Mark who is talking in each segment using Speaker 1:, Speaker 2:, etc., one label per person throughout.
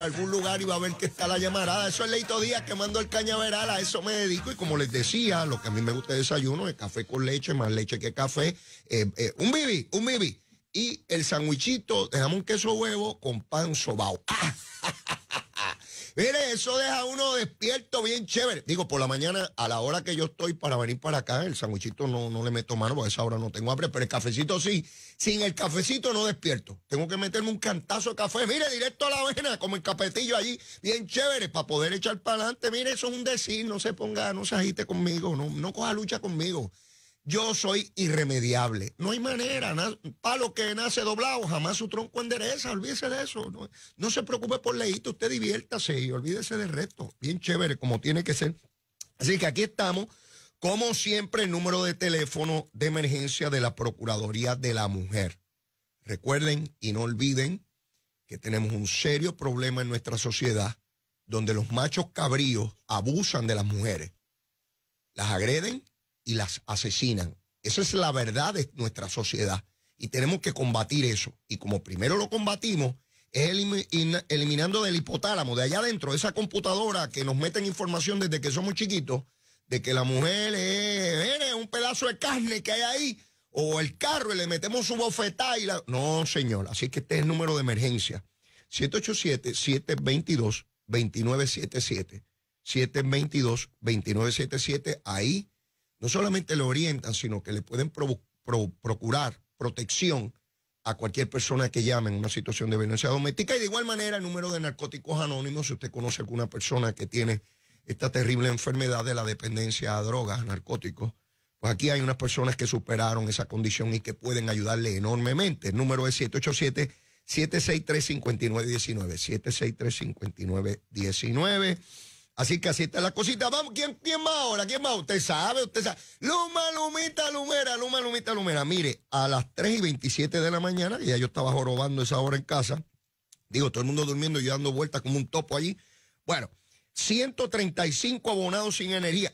Speaker 1: algún lugar y va a ver que está la llamarada. Eso es Leito Díaz mandó el cañaveral, a eso me dedico. Y como les decía, lo que a mí me gusta es desayuno es café con leche, más leche que café. Eh, eh, un bibi, un bibi. Y el sandwichito dejamos un queso, huevo con pan sobao. Mire, eso deja uno despierto bien chévere. Digo, por la mañana, a la hora que yo estoy para venir para acá, el sandwichito no, no le meto mano, porque a esa hora no tengo hambre, pero el cafecito sí. Sin el cafecito no despierto. Tengo que meterme un cantazo de café, mire, directo a la avena, como el cafetillo allí, bien chévere, para poder echar para adelante. Mire, eso es un decir, no se ponga, no se agite conmigo, no, no coja lucha conmigo yo soy irremediable. No hay manera, palo que nace doblado, jamás su tronco endereza, olvídese de eso. No, se preocupe por leíto, usted diviértase y olvídese del resto. Bien chévere, como tiene que ser. Así que aquí estamos. Como siempre, el número de teléfono de emergencia de la Procuraduría de la Mujer. Recuerden y no olviden que tenemos un serio problema en nuestra sociedad donde los machos cabríos abusan de las mujeres. Las agreden y las asesinan. Esa es la verdad de nuestra sociedad y tenemos que combatir eso. Y como primero lo combatimos, es eliminando del hipotálamo, de allá adentro, esa computadora que nos meten información desde que somos chiquitos, de que la mujer es, un pedazo de carne que hay ahí, o el carro y le metemos su bofetada... y la... No, señor, así que este es el número de emergencia. 787-722-2977. 722-2977, ahí no solamente le orientan, sino que le pueden procurar protección a cualquier persona que llame en una situación de violencia doméstica y de igual manera el número de narcóticos anónimos, si usted conoce alguna persona que tiene esta terrible enfermedad de la dependencia a drogas, narcóticos, pues aquí hay unas personas que superaron esa condición y que pueden ayudarle enormemente. El número es 787 763 5919 763 5919 Así que así está la cosita. Vamos, ¿quién, quién va ahora? ¿Quién más? Usted sabe, usted sabe. Luma, Lumita, Lumera, Luma, Lumita, Lumera. Mire, a las 3 y 27 de la mañana, y ya yo estaba jorobando esa hora en casa. Digo, todo el mundo durmiendo y yo dando vueltas como un topo allí. Bueno, 135 abonados sin energía.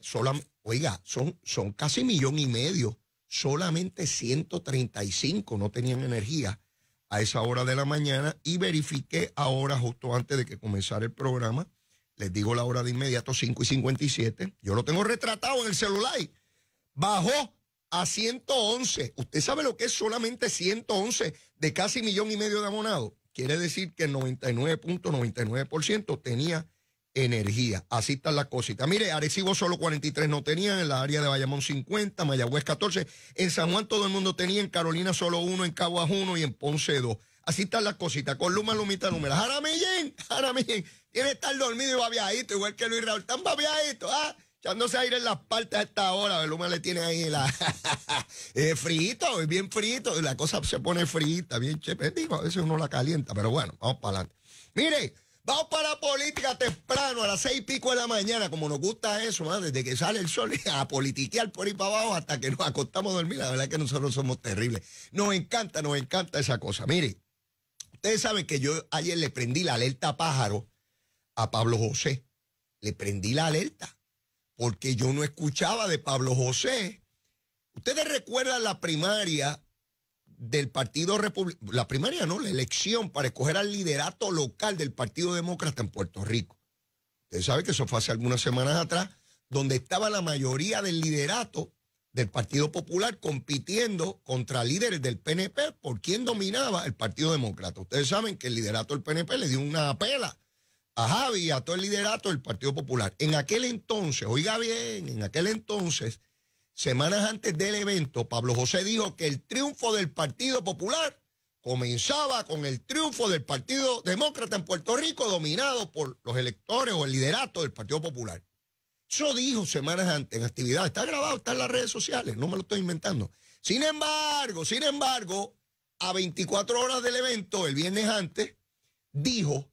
Speaker 1: Oiga, son, son casi millón y medio. Solamente 135 no tenían energía a esa hora de la mañana y verifiqué ahora, justo antes de que comenzara el programa, les digo la hora de inmediato, 5 y 57. Yo lo tengo retratado en el celular. Bajó a 111. ¿Usted sabe lo que es solamente 111 de casi millón y medio de abonados? Quiere decir que el 99.99% tenía energía. Así están las cositas. Mire, Arecibo solo 43 no tenían, en la área de Bayamón 50, Mayagüez 14, en San Juan todo el mundo tenía, en Carolina solo uno, en Caguas uno y en Ponce dos. Así están las cositas. Con Luma Lumita Número. Jaramillén, Jaramillén. Tiene que estar dormido y babiadito, igual que Luis Raúl. tan babiadito, ¿ah? Echándose aire en las partes a esta hora. Beluma le tiene ahí la. Es frito, es bien frito. La cosa se pone frita, bien chévere. Pues, a veces uno la calienta, pero bueno, vamos para adelante. Mire, vamos para la política temprano, a las seis y pico de la mañana, como nos gusta eso, ¿ah? desde que sale el sol, a politiquear por ahí para abajo hasta que nos acostamos a dormir. La verdad es que nosotros somos terribles. Nos encanta, nos encanta esa cosa. Mire, ustedes saben que yo ayer le prendí la alerta pájaro a Pablo José. Le prendí la alerta porque yo no escuchaba de Pablo José. Ustedes recuerdan la primaria del Partido Republicano, la primaria no, la elección para escoger al liderato local del Partido Demócrata en Puerto Rico. Ustedes saben que eso fue hace algunas semanas atrás, donde estaba la mayoría del liderato del Partido Popular compitiendo contra líderes del PNP por quien dominaba el Partido Demócrata. Ustedes saben que el liderato del PNP le dio una pela a Javi y a todo el liderato del Partido Popular. En aquel entonces, oiga bien, en aquel entonces, semanas antes del evento, Pablo José dijo que el triunfo del Partido Popular comenzaba con el triunfo del Partido Demócrata en Puerto Rico, dominado por los electores o el liderato del Partido Popular. Eso dijo semanas antes en actividad. Está grabado, está en las redes sociales, no me lo estoy inventando. Sin embargo, sin embargo, a 24 horas del evento, el viernes antes, dijo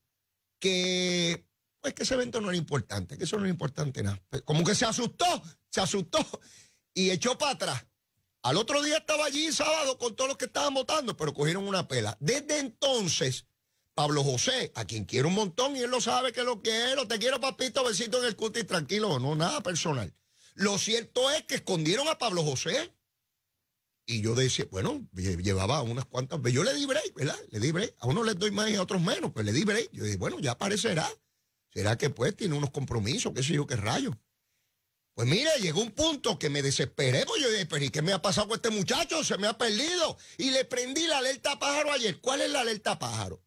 Speaker 1: que pues que ese evento no era importante, que eso no era importante nada. Pues, como que se asustó, se asustó y echó para atrás. Al otro día estaba allí sábado con todos los que estaban votando, pero cogieron una pela. Desde entonces, Pablo José, a quien quiero un montón y él lo sabe que lo quiero, te quiero papito, besito en el cutis, tranquilo, no, nada personal. Lo cierto es que escondieron a Pablo José. Y yo decía, bueno, llevaba unas cuantas Yo le di break, ¿verdad? Le di break. A unos les doy más y a otros menos, pero pues le di break. Yo dije, bueno, ya aparecerá. ¿Será que pues tiene unos compromisos? ¿Qué sé yo, qué rayo? Pues mira, llegó un punto que me desesperé, Pues yo dije, pero ¿y qué me ha pasado con este muchacho? Se me ha perdido. Y le prendí la alerta pájaro ayer. ¿Cuál es la alerta pájaro?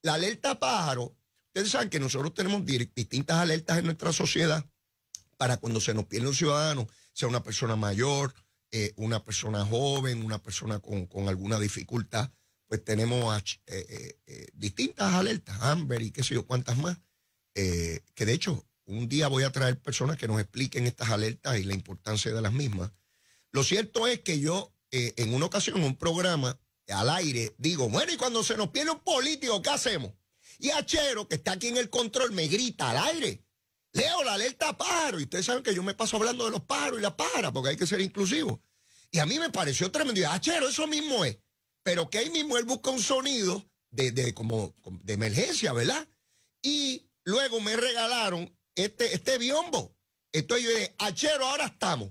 Speaker 1: La alerta pájaro, ustedes saben que nosotros tenemos distintas alertas en nuestra sociedad para cuando se nos pierde un ciudadano, sea una persona mayor, eh, una persona joven, una persona con, alguna dificultad, pues tenemos eh, eh, distintas alertas, Amber y qué sé yo, cuántas más, que de hecho un día voy a traer personas que nos expliquen estas alertas y la importancia de las mismas. Lo cierto es que yo en una ocasión, en un programa al aire, digo, bueno, y cuando se nos pierde un político, ¿qué hacemos? Y Achero, que está aquí en el control, me grita al aire. Leo la alerta paro. Y ustedes saben que yo me paso hablando de los paros y la para, porque hay que ser inclusivo. Y a mí me pareció tremendo. Y ah, chero, eso mismo es. Pero que ahí mismo él busca un sonido de, como, de emergencia, ¿verdad? Y luego me regalaron este, este biombo. Entonces yo dije, achero, ah, ahora estamos.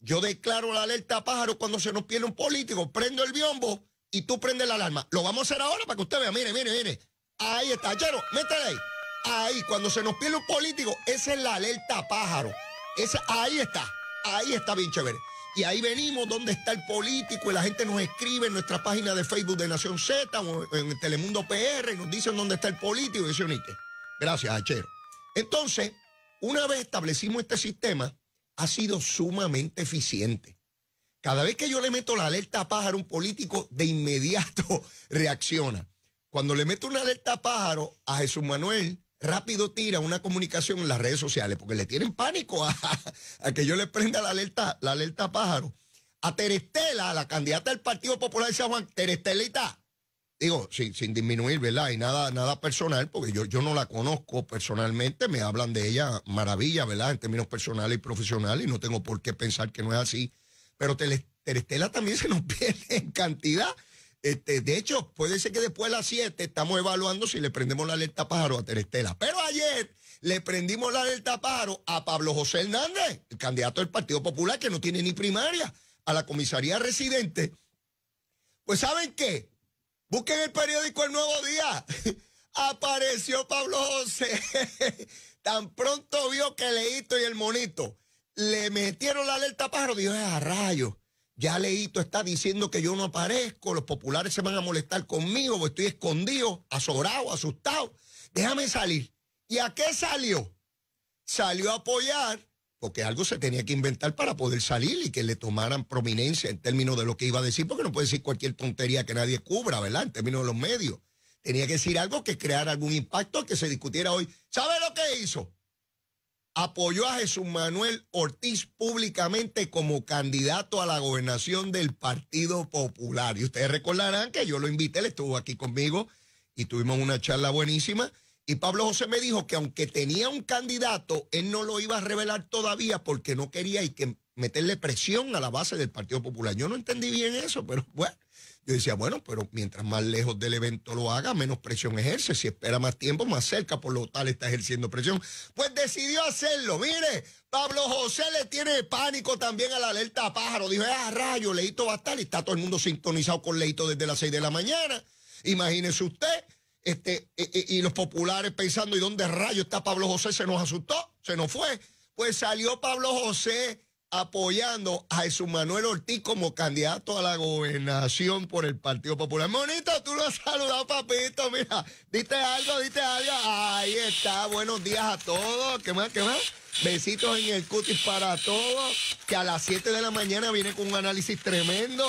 Speaker 1: Yo declaro la alerta pájaro cuando se nos pierde un político. Prendo el biombo y tú prendes la alarma. Lo vamos a hacer ahora para que usted vea. Mire, mire, mire. Ahí está, achero, métele ahí. Ahí, cuando se nos pierde un político, esa es la alerta pájaro. Esa, ahí está. Ahí está bien chévere. Y ahí venimos donde está el político y la gente nos escribe en nuestra página de Facebook de Nación Z o en Telemundo PR y nos dicen dónde está el político y dice unite. Gracias, Achero. Entonces, una vez establecimos este sistema, ha sido sumamente eficiente. Cada vez que yo le meto la alerta a pájaro, un político de inmediato reacciona. Cuando le meto una alerta a pájaro a Jesús Manuel, rápido tira una comunicación en las redes sociales, porque le tienen pánico a, que yo le prenda la alerta, la alerta pájaro. A Terestela, la candidata del Partido Popular de Juan, Terestelita, digo, sin, sin disminuir, ¿verdad? Y nada, nada personal, porque yo, yo no la conozco personalmente, me hablan de ella maravilla, ¿verdad? En términos personales y profesionales, y no tengo por qué pensar que no es así. Pero Terestela también se nos pierde en cantidad. Este, de hecho, puede ser que después de las 7 estamos evaluando si le prendemos la alerta pájaro a Terestela. Pero ayer le prendimos la alerta pájaro a Pablo José Hernández, el candidato del Partido Popular, que no tiene ni primaria, a la comisaría residente. Pues ¿saben qué? Busquen el periódico El Nuevo Día. Apareció Pablo José. Tan pronto vio que leíto y el monito le metieron la alerta pájaro, dijo, a ah, rayos ya Leito está diciendo que yo no aparezco, los populares se van a molestar conmigo, estoy escondido, azorado, asustado. Déjame salir. ¿Y a qué salió? Salió a apoyar, porque algo se tenía que inventar para poder salir y que le tomaran prominencia en términos de lo que iba a decir, porque no puede decir cualquier tontería que nadie cubra, ¿verdad? En términos de los medios. Tenía que decir algo que creara algún impacto que se discutiera hoy. ¿Sabe lo que hizo? apoyó a Jesús Manuel Ortiz públicamente como candidato a la gobernación del Partido Popular. Y ustedes recordarán que yo lo invité, él estuvo aquí conmigo y tuvimos una charla buenísima. Y Pablo José me dijo que aunque tenía un candidato, él no lo iba a revelar todavía porque no quería y que meterle presión a la base del Partido Popular. Yo no entendí bien eso, pero bueno, yo decía, bueno, pero mientras más lejos del evento lo haga, menos presión ejerce. Si espera más tiempo, más cerca, por lo tal está ejerciendo presión. Pues decidió hacerlo. Mire, Pablo José le tiene pánico también a la alerta pájaro. Dijo, ah, rayo, Leito va a estar. Y está todo el mundo sintonizado con Leito desde las seis de la mañana. Imagínese usted. Este, y, eh, eh, y los populares pensando, ¿y dónde rayo está Pablo José? Se nos asustó, se nos fue. Pues salió Pablo José apoyando a Jesús Manuel Ortiz como candidato a la gobernación por el Partido Popular. Monito, tú lo has saludado, papito. Mira, diste algo, diste algo. Ahí está. Buenos días a todos. ¿Qué más? ¿Qué más? Besitos en el cutis para todos, que a las 7 de la mañana viene con un análisis tremendo,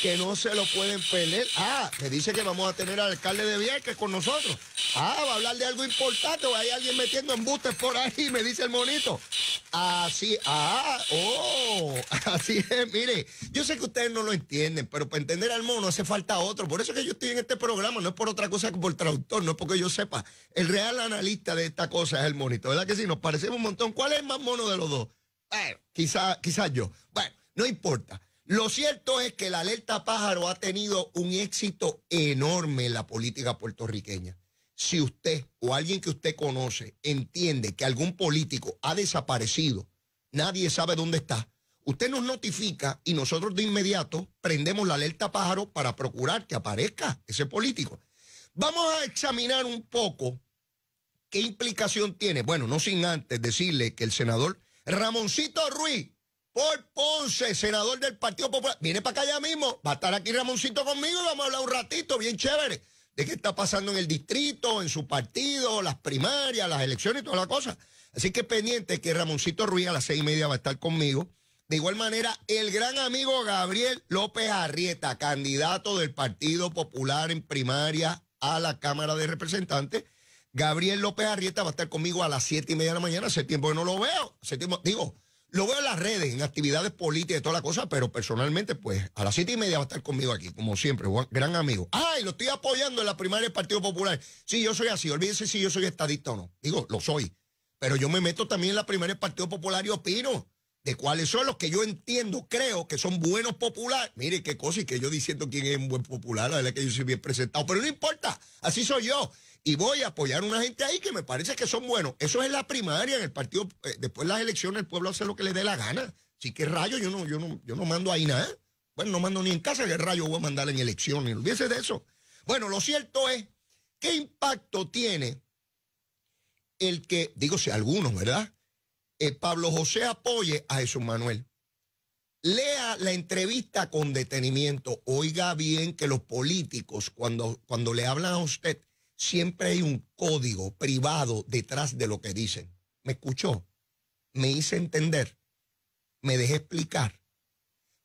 Speaker 1: que no se lo pueden perder. Ah, me dice que vamos a tener al alcalde de Vieques con nosotros. Ah, va a hablar de algo importante, hay alguien metiendo embustes por ahí, me dice el monito. Así, ah, oh, así es, mire, yo sé que ustedes no lo entienden, pero para entender al mono hace falta otro. Por eso que yo estoy en este programa, no es por otra cosa que por traductor, no es porque yo sepa. El real analista de esta cosa es el monito, ¿verdad que sí? Nos parecemos un montón. ¿Cuál ¿Cuál es el más mono de los dos? Bueno, quizás yo. Bueno, no importa. Lo cierto es que la alerta pájaro ha tenido un éxito enorme en la política puertorriqueña. Si usted o alguien que usted conoce entiende que algún político ha desaparecido, nadie sabe dónde está, usted nos notifica y nosotros de inmediato prendemos la alerta pájaro para procurar que aparezca ese político. Vamos a examinar un poco ¿Qué implicación tiene? Bueno, no sin antes decirle que el senador Ramoncito Ruiz, por Ponce, senador del Partido Popular, viene para acá ya mismo, va a estar aquí Ramoncito conmigo y vamos a hablar un ratito, bien chévere, de qué está pasando en el distrito, en su partido, las primarias, las elecciones y toda la cosa. Así que pendiente que Ramoncito Ruiz a las seis y media va a estar conmigo. De igual manera, el gran amigo Gabriel López Arrieta, candidato del Partido Popular en primaria a la Cámara de Representantes Gabriel López Arrieta va a estar conmigo a las siete y media de la mañana. Hace tiempo que no lo veo. Hace tiempo, digo, lo veo en las redes, en actividades políticas y toda la cosa, pero personalmente, pues, a las siete y media va a estar conmigo aquí, como siempre, gran amigo. Ay, lo estoy apoyando en la primaria del Partido Popular. Sí, yo soy así. Olvídense si yo soy estadista o no. Digo, lo soy. Pero yo me meto también en la primaria del Partido Popular y opino de cuáles son los que yo entiendo, creo que son buenos populares. Mire qué cosa, y que yo diciendo quién es un buen popular, la verdad que yo soy bien presentado, pero no importa, así soy yo y voy a apoyar a una gente ahí que me parece que son buenos. Eso es la primaria en el partido. Eh, después de las elecciones, el pueblo hace lo que le dé la gana. Así que rayo, yo no, yo yo no mando ahí nada. Bueno, no mando ni en casa, que rayo voy a mandar en elecciones. hubiese de eso. Bueno, lo cierto es, ¿qué impacto tiene el que, digo, si algunos, ¿verdad? Eh, Pablo José apoye a Jesús Manuel. Lea la entrevista con detenimiento. Oiga bien que los políticos, cuando, cuando le hablan a usted, siempre hay un código privado detrás de lo que dicen. ¿Me escuchó? Me hice entender. Me dejé explicar.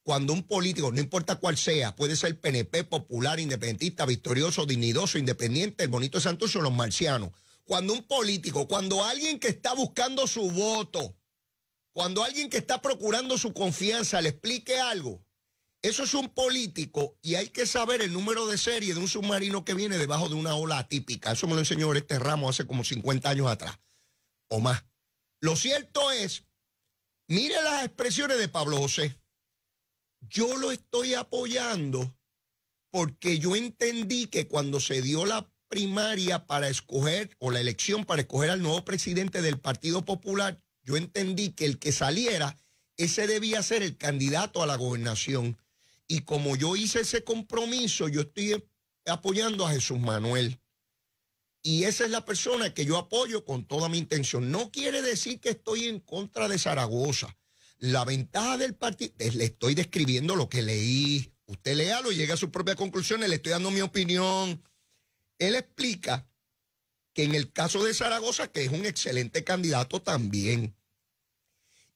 Speaker 1: Cuando un político, no importa cuál sea, puede ser PNP, popular, independentista, victorioso, dignidoso, independiente, el bonito de Santos o los marcianos. Cuando un político, cuando alguien que está buscando su voto, cuando alguien que está procurando su confianza le explique algo, eso es un político y hay que saber el número de serie de un submarino que viene debajo de una ola atípica. Eso me lo enseñó este ramo hace como 50 años atrás o más. Lo cierto es, mire las expresiones de Pablo José. Yo lo estoy apoyando porque yo entendí que cuando se dio la primaria para escoger o la elección para escoger al nuevo presidente del Partido Popular, yo entendí que el que saliera, ese debía ser el candidato a la gobernación. Y como yo hice ese compromiso, yo estoy apoyando a Jesús Manuel. Y esa es la persona que yo apoyo con toda mi intención. No quiere decir que estoy en contra de Zaragoza. La ventaja del partido, le estoy describiendo lo que leí. Usted léalo, llega a sus propias conclusiones, le estoy dando mi opinión. Él explica que en el caso de Zaragoza, que es un excelente candidato también,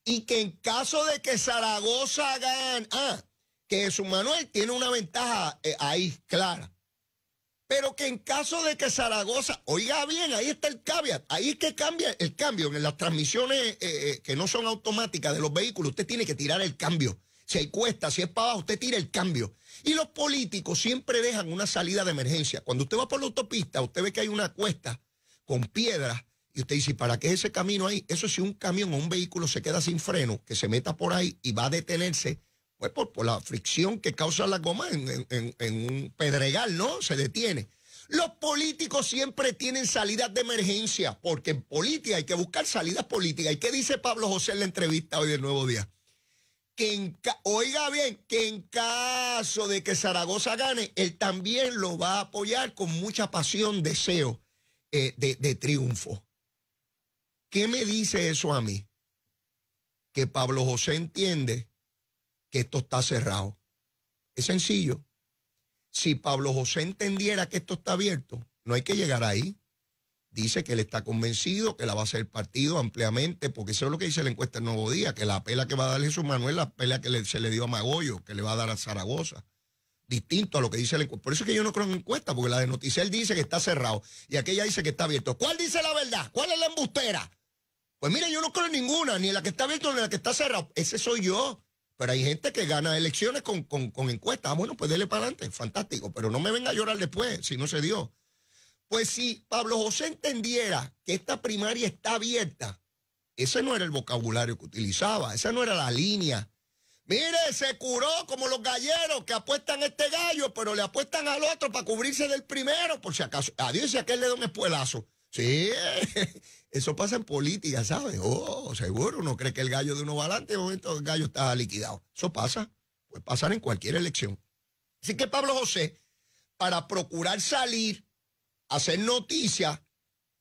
Speaker 1: y que en caso de que Zaragoza gane, ah, que su Manuel tiene una ventaja eh, ahí clara. Pero que en caso de que Zaragoza, oiga bien, ahí está el caveat, ahí es que cambia el cambio, en las transmisiones eh, eh, que no son automáticas de los vehículos, usted tiene que tirar el cambio. Si hay cuesta, si es para abajo, usted tira el cambio. Y los políticos siempre dejan una salida de emergencia. Cuando usted va por la autopista, usted ve que hay una cuesta con piedras y usted dice, ¿para qué ese camino ahí? Eso si un camión o un vehículo se queda sin freno, que se meta por ahí y va a detenerse pues por, la fricción que causa la goma en, un pedregal, ¿no? Se detiene. Los políticos siempre tienen salidas de emergencia, porque en política hay que buscar salidas políticas. ¿Y qué dice Pablo José en la entrevista hoy del Nuevo Día? Que oiga bien, que en caso de que Zaragoza gane, él también lo va a apoyar con mucha pasión, deseo eh, de, de triunfo. ¿Qué me dice eso a mí? Que Pablo José entiende esto está cerrado. Es sencillo. Si Pablo José entendiera que esto está abierto, no hay que llegar ahí. Dice que él está convencido que la va a hacer partido ampliamente, porque eso es lo que dice la encuesta del Nuevo Día, que la pela que va a dar Jesús Manuel, la pela que se le dio a Magoyo, que le va a dar a Zaragoza. Distinto a lo que dice la encuesta. Por eso es que yo no creo en encuesta, porque la de Noticiel dice que está cerrado y aquella dice que está abierto. ¿Cuál dice la verdad? ¿Cuál es la embustera? Pues mira, yo no creo en ninguna, ni en la que está abierta ni en la que está cerrado. Ese soy yo. Pero hay gente que gana elecciones con, con, encuestas. Ah, bueno, pues dele para adelante, fantástico. Pero no me venga a llorar después si no se dio. Pues si Pablo José entendiera que esta primaria está abierta, ese no era el vocabulario que utilizaba, esa no era la línea. Mire, se curó como los galleros que apuestan a este gallo, pero le apuestan al otro para cubrirse del primero, por si acaso. Adiós, si aquel le da un espuelazo. Sí, Eso pasa en política, ¿sabes? Oh, seguro, uno cree que el gallo de uno va adelante, momento el gallo está liquidado. Eso pasa, puede pasar en cualquier elección. Así que Pablo José, para procurar salir, hacer noticias,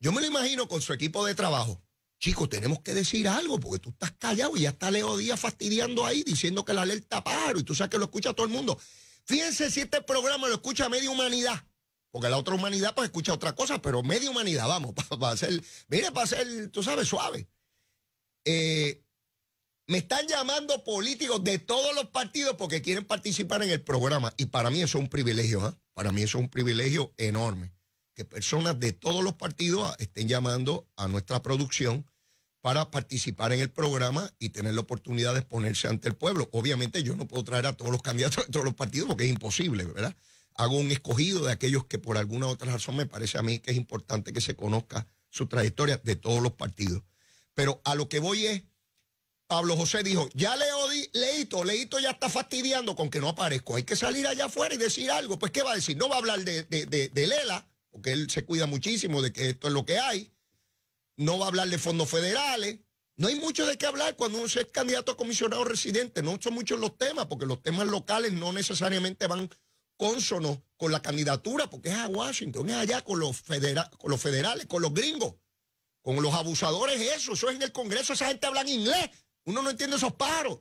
Speaker 1: yo me lo imagino con su equipo de trabajo. Chicos, tenemos que decir algo, porque tú estás callado y ya está Leo Díaz fastidiando ahí, diciendo que la alerta paro, y tú sabes que lo escucha todo el mundo. Fíjense si este programa lo escucha media humanidad. Porque la otra humanidad pues escucha otra cosa, pero media humanidad, vamos, para hacer, mire, para hacer, tú sabes, suave. Eh, me están llamando políticos de todos los partidos porque quieren participar en el programa. Y para mí eso es un privilegio, ¿ah? Para mí eso es un privilegio enorme. Que personas de todos los partidos ah, estén llamando a nuestra producción para participar en el programa y tener la oportunidad de exponerse ante el pueblo. Obviamente yo no puedo traer a todos los candidatos de todos los partidos porque es imposible, ¿verdad? hago un escogido de aquellos que por alguna otra razón me parece a mí que es importante que se conozca su trayectoria de todos los partidos. Pero a lo que voy es, Pablo José dijo, ya Leo, leíto Leito ya está fastidiando con que no aparezco, hay que salir allá afuera y decir algo. Pues ¿qué va a decir? No va a hablar de, de Lela, porque él se cuida muchísimo de que esto es lo que hay. No va a hablar de fondos federales. No hay mucho de qué hablar cuando uno es candidato a comisionado residente. No son muchos los temas, porque los temas locales no necesariamente van consono con la candidatura, porque es a Washington, es allá con los, con los federales, con los gringos, con los abusadores, eso, eso es en el Congreso, esa gente habla en inglés, uno no entiende esos paros.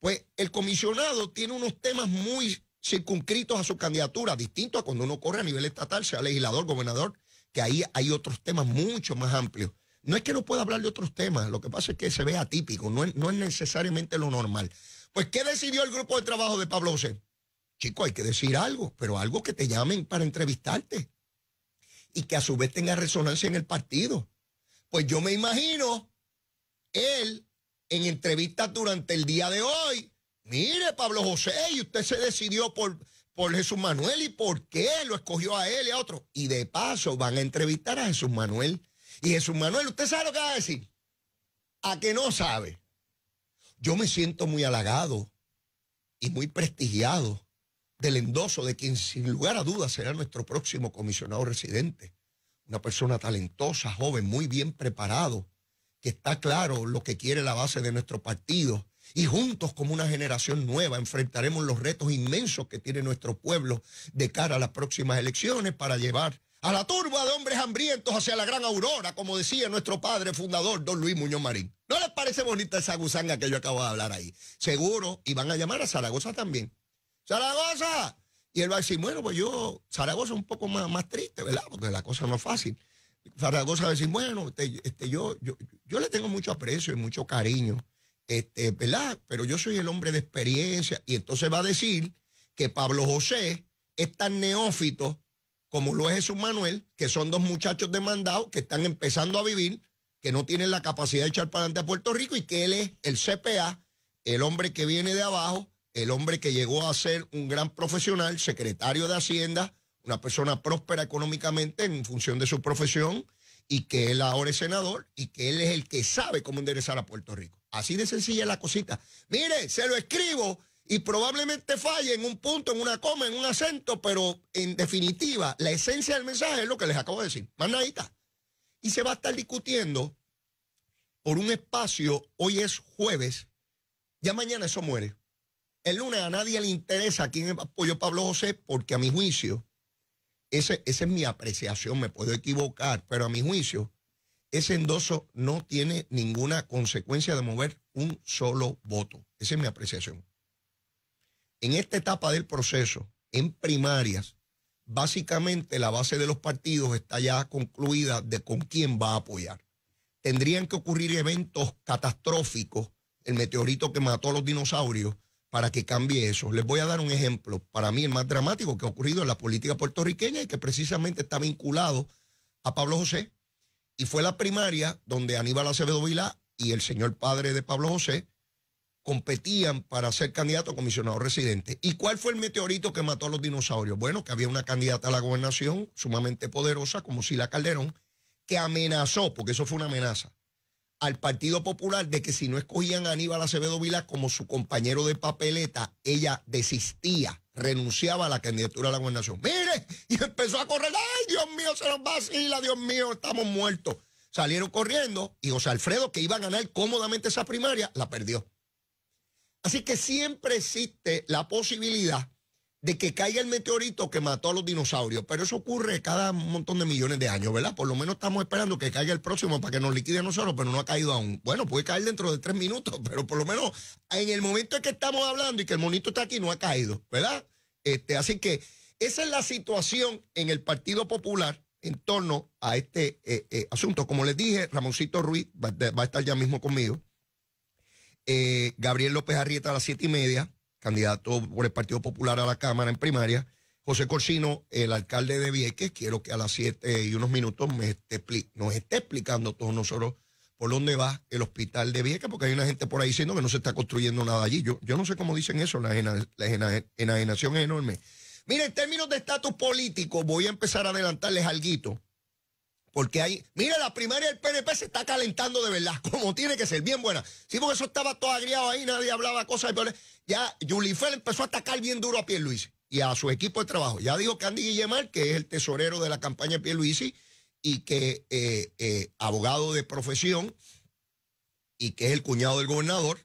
Speaker 1: Pues el comisionado tiene unos temas muy circunscritos a su candidatura, distinto a cuando uno corre a nivel estatal, sea legislador, gobernador, que ahí hay otros temas mucho más amplios. No es que no pueda hablar de otros temas, lo que pasa es que se ve atípico, no es, no es necesariamente lo normal. Pues, ¿qué decidió el grupo de trabajo de Pablo José? Chico, hay que decir algo, pero algo que te llamen para entrevistarte y que a su vez tenga resonancia en el partido. Pues yo me imagino él en entrevistas durante el día de hoy. Mire, Pablo José, y usted se decidió por, por Jesús Manuel y por qué lo escogió a él y a otro. Y de paso van a entrevistar a Jesús Manuel. Y Jesús Manuel, ¿usted sabe lo que va a decir? A que no sabe. Yo me siento muy halagado y muy prestigiado del endoso de quien sin lugar a dudas será nuestro próximo comisionado residente. Una persona talentosa, joven, muy bien preparado, que está claro lo que quiere la base de nuestro partido. Y juntos como una generación nueva enfrentaremos los retos inmensos que tiene nuestro pueblo de cara a las próximas elecciones para llevar a la turba de hombres hambrientos hacia la gran aurora, como decía nuestro padre fundador, don Luis Muñoz Marín. ¿No les parece bonita esa gusanga que yo acabo de hablar ahí? Seguro, y van a llamar a Zaragoza también. Zaragoza. Y él va a decir, bueno, pues yo, Zaragoza es un poco más, más triste, ¿verdad? Porque la cosa no es fácil. Zaragoza va a decir, bueno, este, este, yo, yo, yo le tengo mucho aprecio y mucho cariño, este, ¿verdad? Pero yo soy el hombre de experiencia. Y entonces va a decir que Pablo José es tan neófito como lo es Jesús Manuel, que son dos muchachos demandados que están empezando a vivir, que no tienen la capacidad de echar para adelante a Puerto Rico y que él es el CPA, el hombre que viene de abajo el hombre que llegó a ser un gran profesional, secretario de Hacienda, una persona próspera económicamente en función de su profesión y que él ahora es senador y que él es el que sabe cómo enderezar a Puerto Rico. Así de sencilla es la cosita. Mire, se lo escribo y probablemente falle en un punto, en una coma, en un acento, pero en definitiva, la esencia del mensaje es lo que les acabo de decir. Más Y se va a estar discutiendo por un espacio, hoy es jueves, ya mañana eso muere. El lunes a nadie le interesa quién apoyó Pablo José, porque a mi juicio, ese, esa es mi apreciación, me puedo equivocar, pero a mi juicio, ese endoso no tiene ninguna consecuencia de mover un solo voto. Esa es mi apreciación. En esta etapa del proceso, en primarias, básicamente la base de los partidos está ya concluida de con quién va a apoyar. Tendrían que ocurrir eventos catastróficos, el meteorito que mató a los dinosaurios, para que cambie eso. Les voy a dar un ejemplo, para mí el más dramático que ha ocurrido en la política puertorriqueña y que precisamente está vinculado a Pablo José. Y fue la primaria donde Aníbal Acevedo Vilá y el señor padre de Pablo José competían para ser candidato a comisionado residente. ¿Y cuál fue el meteorito que mató a los dinosaurios? Bueno, que había una candidata a la gobernación sumamente poderosa como Sila Calderón, que amenazó, porque eso fue una amenaza, al Partido Popular de que si no escogían a Aníbal Acevedo Vila... como su compañero de papeleta, ella desistía, renunciaba a la candidatura a la gobernación. Mire, y empezó a correr, ay Dios mío, se nos vacila, Dios mío, estamos muertos. Salieron corriendo y José Alfredo, que iba a ganar cómodamente esa primaria, la perdió. Así que siempre existe la posibilidad de que caiga el meteorito que mató a los dinosaurios. Pero eso ocurre cada montón de millones de años, ¿verdad? Por lo menos estamos esperando que caiga el próximo para que nos liquide a nosotros, pero no ha caído aún. Bueno, puede caer dentro de tres minutos, pero por lo menos en el momento en que estamos hablando y que el monito está aquí, no ha caído, ¿verdad? Este, así que esa es la situación en el Partido Popular en torno a este eh, eh, asunto. Como les dije, Ramoncito Ruiz va, a estar ya mismo conmigo. Eh, Gabriel López Arrieta a las siete y media candidato por el Partido Popular a la Cámara en primaria. José Corsino, el alcalde de Vieques, quiero que a las 7 y unos minutos me esté, nos esté explicando todos nosotros por dónde va el hospital de Vieques, porque hay una gente por ahí diciendo que no se está construyendo nada allí. Yo, no sé cómo dicen eso, la, la enajenación es enorme. Mira, en términos de estatus político, voy a empezar a adelantarles algo. Porque ahí, mira, la primaria del PNP se está calentando de verdad, como tiene que ser, bien buena. Sí, porque eso estaba todo agriado ahí, nadie hablaba cosas. Ya Yulifel empezó a atacar bien duro a Pierluisi y a su equipo de trabajo. Ya dijo que Andy Guillemar, que es el tesorero de la campaña de Pierluisi y que eh, eh, abogado de profesión y que es el cuñado del gobernador,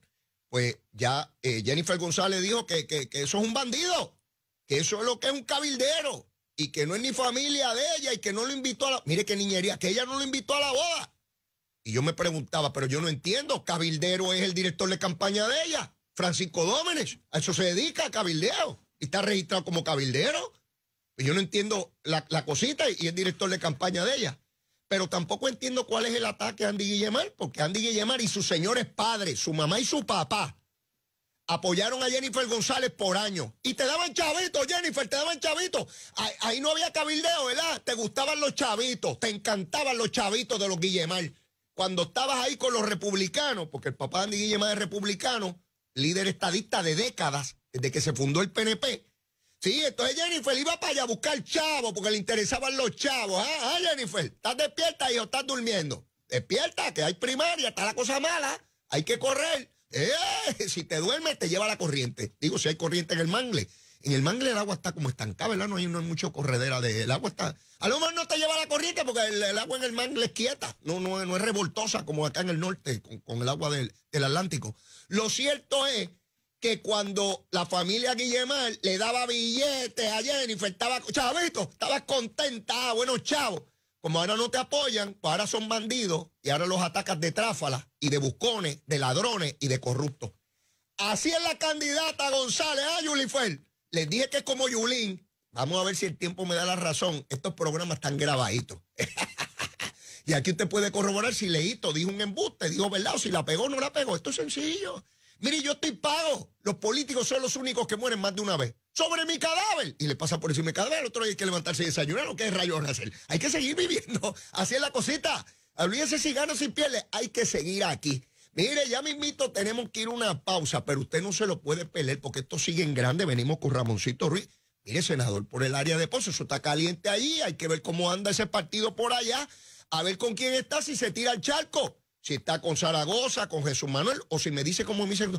Speaker 1: pues ya eh, Jennifer González dijo que, que eso es un bandido, que eso es lo que es un cabildero, y que no es ni familia de ella y que no lo invitó a la... Mire qué niñería, que ella no lo invitó a la boda. Y yo me preguntaba, pero yo no entiendo, Cabildero es el director de campaña de ella, Francisco Dómenes, a eso se dedica, cabildeo, y está registrado como cabildero. Pues yo no entiendo la, la cosita y es director de campaña de ella. Pero tampoco entiendo cuál es el ataque a Andy Guillemar, porque Andy Guillemar y sus señores padres, su mamá y su papá, apoyaron a Jennifer González por años. Y te daban chavitos, Jennifer, te daban chavitos. Ahí, no había cabildeo, ¿verdad? Te gustaban los chavitos, te encantaban los chavitos de los Guillemar. Cuando estabas ahí con los republicanos, porque el papá de Andy Guillemar es republicano, líder estadista de décadas, desde que se fundó el PNP. Sí, entonces Jennifer iba para allá a buscar chavos porque le interesaban los chavos. Ah, ah Jennifer, ¿estás despierta, o ¿Estás durmiendo? Despierta, que hay primaria, está la cosa mala, hay que correr. Eh, si te duermes, te lleva la corriente. Digo, si hay corriente en el mangle. En el mangle el agua está como estancada, ¿verdad? No hay, no hay mucho corredera de el agua está. A lo mejor no te lleva la corriente porque el, agua en el mangle es quieta, no, no, es revoltosa como acá en el norte con, el agua del, Atlántico. Lo cierto es que cuando la familia Guillemar le daba billetes a Jennifer, estaba, chavito, Estaba contenta, ah, bueno, chavo. Como ahora no te apoyan, pues ahora son bandidos y ahora los atacas de tráfalas y de buscones, de ladrones y de corruptos. Así es la candidata González, ah, Yulifer. Les dije que como Yulín. Vamos a ver si el tiempo me da la razón. Estos programas están grabaditos. y aquí usted puede corroborar si leíto, dijo un embuste, dijo verdad, o si la pegó o no la pegó. Esto es sencillo. Mire, yo estoy pago. Los políticos son los únicos que mueren más de una vez. Sobre mi cadáver. Y le pasa por encima mi cadáver. El otro día hay que levantarse y desayunar. ¿O qué es de hacer? Hay que seguir viviendo. Así es la cosita. Olvídense si gano sin pieles. Hay que seguir aquí. Mire, ya mismito tenemos que ir a una pausa, pero usted no se lo puede pelear porque esto sigue en grande. Venimos con Ramoncito Ruiz. Mire, senador, por el área de Pozo, eso está caliente ahí. Hay que ver cómo anda ese partido por allá, a ver con quién está, si se tira el charco si está con Zaragoza, con Jesús Manuel, o si me dice como me dice,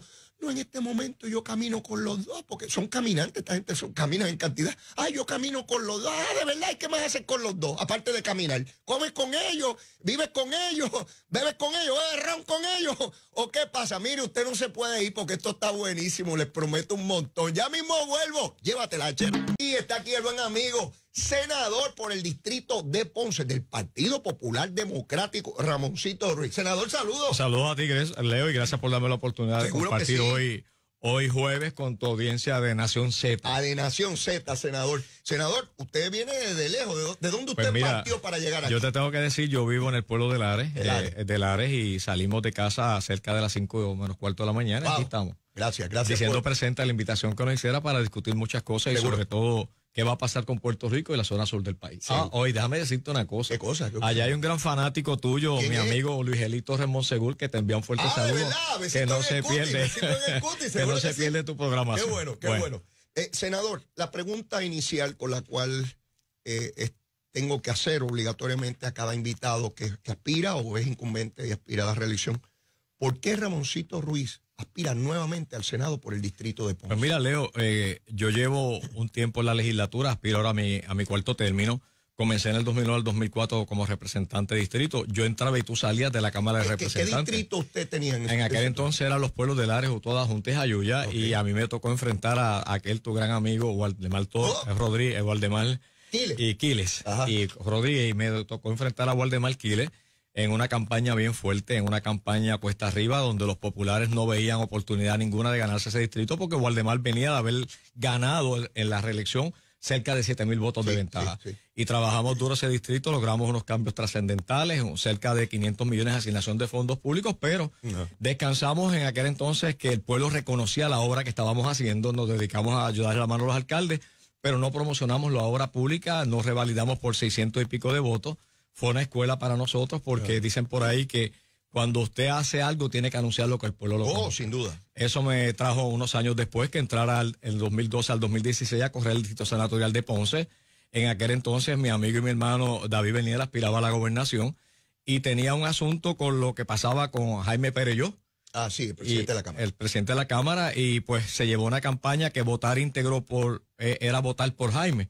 Speaker 1: no, en este momento yo camino con los dos, porque son caminantes, esta gente son, camina en cantidad. Ah, yo camino con los dos. Ah, de verdad, ¿y qué más haces con los dos? Aparte de caminar. Comes con ellos, vives con ellos, bebes con ellos, bebes con ellos. ¿O qué pasa? Mire, usted no se puede ir porque esto está buenísimo, les prometo un montón. Ya mismo vuelvo, llévatela, chero. Y está aquí el buen amigo, senador por el distrito de Ponce del Partido Popular Democrático,
Speaker 2: Ramoncito Ruiz. Senador, saludos. Saludos a ti, Leo, y gracias por darme la oportunidad de compartir hoy, hoy jueves con tu audiencia de Nación Z. de Nación Z, senador. Senador,
Speaker 1: usted viene de lejos. ¿De, dónde pues usted partió para llegar aquí?
Speaker 2: Yo te tengo que decir, yo vivo en el pueblo de Lares, de eh, Lares, y salimos de casa cerca de las 5 menos cuarto de la mañana. Y Aquí estamos. Gracias, gracias. Siendo siendo presente la invitación que nos hiciera para discutir muchas cosas y sobre todo qué va a pasar con Puerto Rico y la zona sur del país. Ah, hoy déjame decirte una cosa. ¿Qué cosa? Allá hay un gran fanático tuyo, mi amigo Luis Elito Ramón Segur, que te envía un fuerte ah, saludo. que no se pierde. tu programa. Qué bueno, qué bueno.
Speaker 1: Eh, senador, la pregunta inicial con la cual eh, tengo que hacer obligatoriamente a cada invitado que, aspira o es incumbente y aspira a la religión. ¿Por qué Ramoncito Ruiz aspira nuevamente al Senado por el distrito de pues
Speaker 2: Ponce. Pues mira, Leo, eh, yo llevo un tiempo en la legislatura, aspiro ahora a mi, a mi cuarto término. Comencé en el 2009 al 2004 como representante de distrito. Yo entraba y tú salías de la Cámara de Representantes. ¿Qué distrito usted tenía en, en aquel entonces? eran los pueblos de Lares, o todas Juntes, Ayuya. Y a mí me tocó enfrentar a, aquel tu gran amigo, Waldemar todo, oh. eh, Rodríguez, Waldemar Quiles. y Quiles. Y Rodríguez, y me tocó enfrentar a Waldemar Quiles en una campaña bien fuerte, en una campaña puesta arriba, donde los populares no veían oportunidad ninguna de ganarse ese distrito, porque Valdemar venía de haber ganado en la reelección cerca de siete mil votos de ventaja. Y trabajamos duro ese distrito, logramos unos cambios trascendentales, cerca de 500 millones de asignación de fondos públicos, pero descansamos en aquel entonces que el pueblo reconocía la obra que estábamos haciendo, nos dedicamos a ayudar la mano a los alcaldes, pero no promocionamos la obra pública, no revalidamos por 600 y pico de votos fue una escuela para nosotros porque dicen por ahí que cuando usted hace algo tiene que anunciarlo que el pueblo lo oh, conoce. Oh, sin duda. Eso me trajo unos años después que entrara el, 2012 al 2016 a correr el distrito senatorial de Ponce. En aquel entonces mi amigo y mi hermano David Beniel aspiraba a la gobernación y tenía un asunto con lo que pasaba con Jaime Pereyó. Ah, sí, el presidente de la Cámara. El presidente de la Cámara y pues se llevó una campaña que votar íntegro por, eh, era votar por Jaime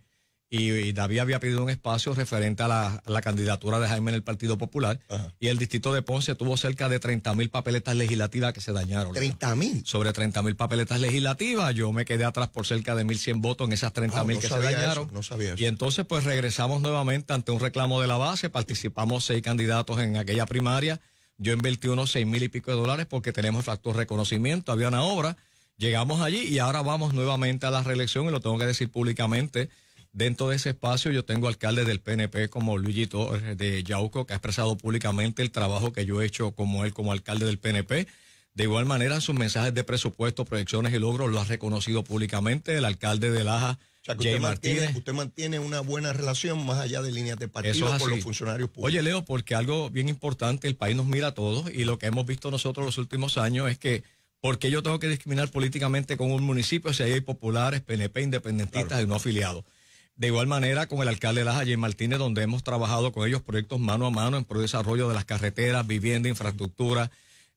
Speaker 2: y, David había pedido un espacio referente a la, candidatura de Jaime en el Partido Popular y el distrito de Ponce tuvo cerca de 30 mil papeletas legislativas que se dañaron. ¿30 mil? Sobre 30 mil papeletas legislativas, yo me quedé atrás por cerca de 1.100 votos en esas 30 ah, mil que se dañaron. no sabía Y entonces pues regresamos nuevamente ante un reclamo de la base, participamos seis candidatos en aquella primaria, yo invertí unos seis mil y pico de dólares porque tenemos el factor reconocimiento, había una obra, llegamos allí y ahora vamos nuevamente a la reelección y lo tengo que decir públicamente Dentro de ese espacio yo tengo alcaldes del PNP como Luigi Torres de Yauco, que ha expresado públicamente el trabajo que yo he hecho como él, como alcalde del PNP. De igual manera, sus mensajes de presupuesto, proyecciones y logros lo ha reconocido públicamente el alcalde de Laja, o sea, que usted,
Speaker 1: mantiene, una buena relación más allá de líneas de partido por con los funcionarios
Speaker 2: públicos. Oye, Leo, porque algo bien importante, el país nos mira a todos y lo que hemos visto nosotros los últimos años es que porque yo tengo que discriminar políticamente con un municipio si hay populares, PNP, independentistas y no afiliados? De igual manera con el alcalde Laja, Jay Martínez, donde hemos trabajado con ellos proyectos mano a mano en pro de desarrollo de las carreteras, vivienda, infraestructura,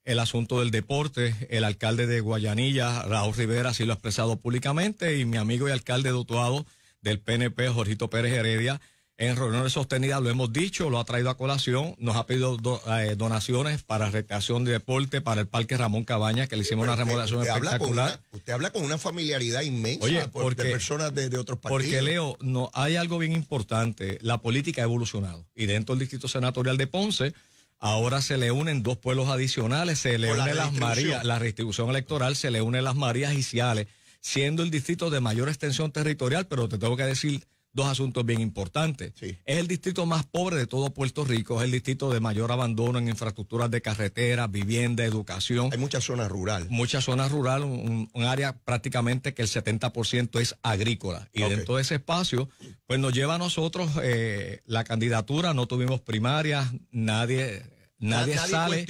Speaker 2: el asunto del deporte. El alcalde de Guayanilla, Raúl Rivera, así lo ha expresado públicamente, y mi amigo y alcalde dotuado del PNP, Jorgito Pérez Heredia, en reuniones sostenidas, lo hemos dicho, lo ha traído a colación, nos ha pedido eh, donaciones para recreación de deporte, para el Parque Ramón Cabañas, que le hicimos una remodelación espectacular.
Speaker 1: usted habla con una familiaridad inmensa de personas de, otros partidos. Porque, Leo,
Speaker 2: no, hay algo bien importante, la política ha evolucionado, y dentro del Distrito Senatorial de Ponce, Ahora se le unen dos pueblos adicionales, se le une Las Marías, la restitución electoral, se le une Las Marías y Ciales, siendo el distrito de mayor extensión territorial, pero te tengo que decir dos asuntos bien importantes. Es el distrito más pobre de todo Puerto Rico, es el distrito de mayor abandono en infraestructuras de carretera, vivienda, educación. Hay muchas zonas rural. Muchas zonas rural, un, área prácticamente que el 70% es agrícola. Y dentro de ese espacio, pues nos lleva a nosotros eh, la candidatura, no tuvimos primarias, nadie Nadie, sale eh,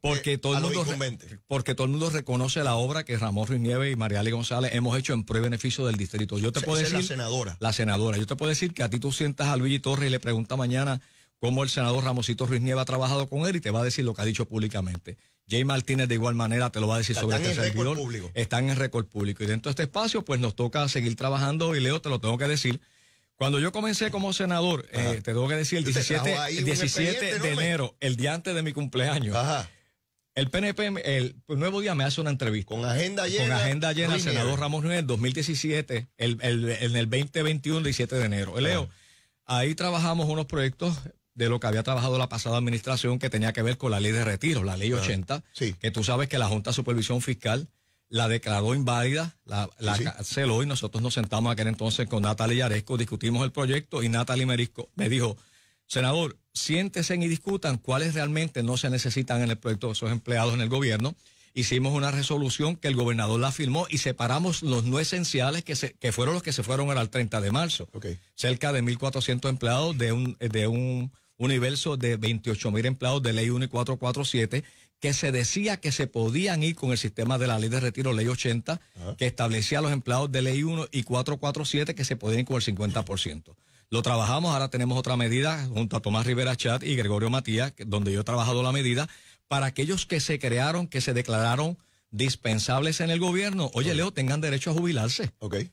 Speaker 2: porque todo, el mundo, porque todo el mundo reconoce la obra que Ramón Ruiz Nieves y Mariali González hemos hecho en pro beneficio del distrito. Yo te puedo decir. La senadora. La senadora. Yo te puedo decir que a ti tú sientas a Luigi Torres y le pregunta mañana cómo el senador Ramosito Ruiz Nieves ha trabajado con él y te va a decir lo que ha dicho públicamente. Jay Martínez de igual manera te lo va a decir sobre este servidor. Público. Están en récord público. Y dentro de este espacio, pues nos toca seguir trabajando y Leo, te lo tengo que decir cuando yo comencé como senador, eh, te tengo que decir, el 17, de enero, el día antes de mi cumpleaños, el PNP, el, nuevo día me hace una entrevista. Con agenda llena. Con agenda llena, senador Ramos Núñez, 2017, el, el, en el 2021, 17 de enero. Eh, Leo, ahí trabajamos unos proyectos de lo que había trabajado la pasada administración que tenía que ver con la ley de retiro, la ley 80, que tú sabes que la Junta de Supervisión Fiscal la declaró inválida, la, canceló y nosotros nos sentamos aquel entonces con Natalie Yaresco, discutimos el proyecto y Natalie Merisco me dijo, senador, siéntese y discutan cuáles realmente no se necesitan en el proyecto de esos empleados en el gobierno. Hicimos una resolución que el gobernador la firmó y separamos los no esenciales que, que fueron los que se fueron el 30 de marzo. Cerca de 1.400 empleados de un, de un universo de 28.000 empleados de ley 1447 que se decía que se podían ir con el sistema de la ley de retiro, ley 80, que establecía a los empleados de ley 1 y 447 que se podían ir con el 50%. Lo trabajamos, ahora tenemos otra medida junto a Tomás Rivera Chat y Gregorio Matías, donde yo he trabajado la medida, para aquellos que se crearon, que se declararon dispensables en el gobierno, oye Leo, tengan derecho a jubilarse.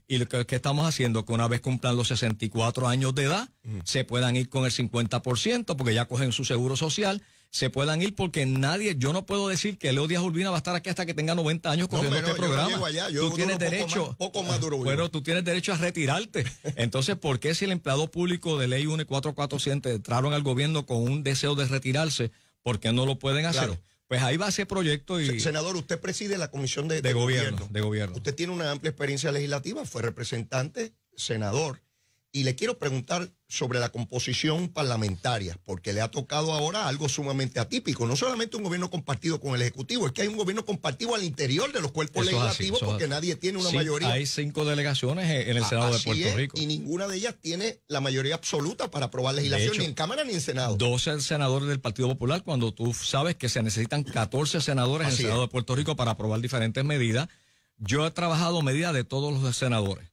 Speaker 2: Y lo que, estamos haciendo, que una vez cumplan los 64 años de edad, se puedan ir con el 50%, porque ya cogen su seguro social se puedan ir porque nadie, yo no puedo decir que Leo Díaz Urbina va a estar aquí hasta que tenga 90 años con este programa. tú tienes derecho, bueno, tú tienes derecho a retirarte. Entonces, ¿por qué si el empleado público de ley 1447 entraron al gobierno con un deseo de retirarse, por qué no lo pueden hacer? Pues ahí va ese proyecto y... Senador, usted preside la comisión de, gobierno. De gobierno.
Speaker 1: Usted tiene una amplia experiencia legislativa, fue representante, senador. Y le quiero preguntar sobre la composición parlamentaria, porque le ha tocado ahora algo sumamente atípico. No solamente un gobierno compartido con el Ejecutivo, es que hay un gobierno compartido al interior de los cuerpos legislativos porque nadie tiene una mayoría. Hay
Speaker 2: cinco delegaciones en el Senado de Puerto Rico.
Speaker 1: Y ninguna de ellas tiene la mayoría absoluta para aprobar legislación, ni en
Speaker 2: Cámara ni en Senado. 12 senadores del Partido Popular, cuando tú sabes que se necesitan 14 senadores en el Senado de Puerto Rico para aprobar diferentes medidas. Yo he trabajado medidas de todos los senadores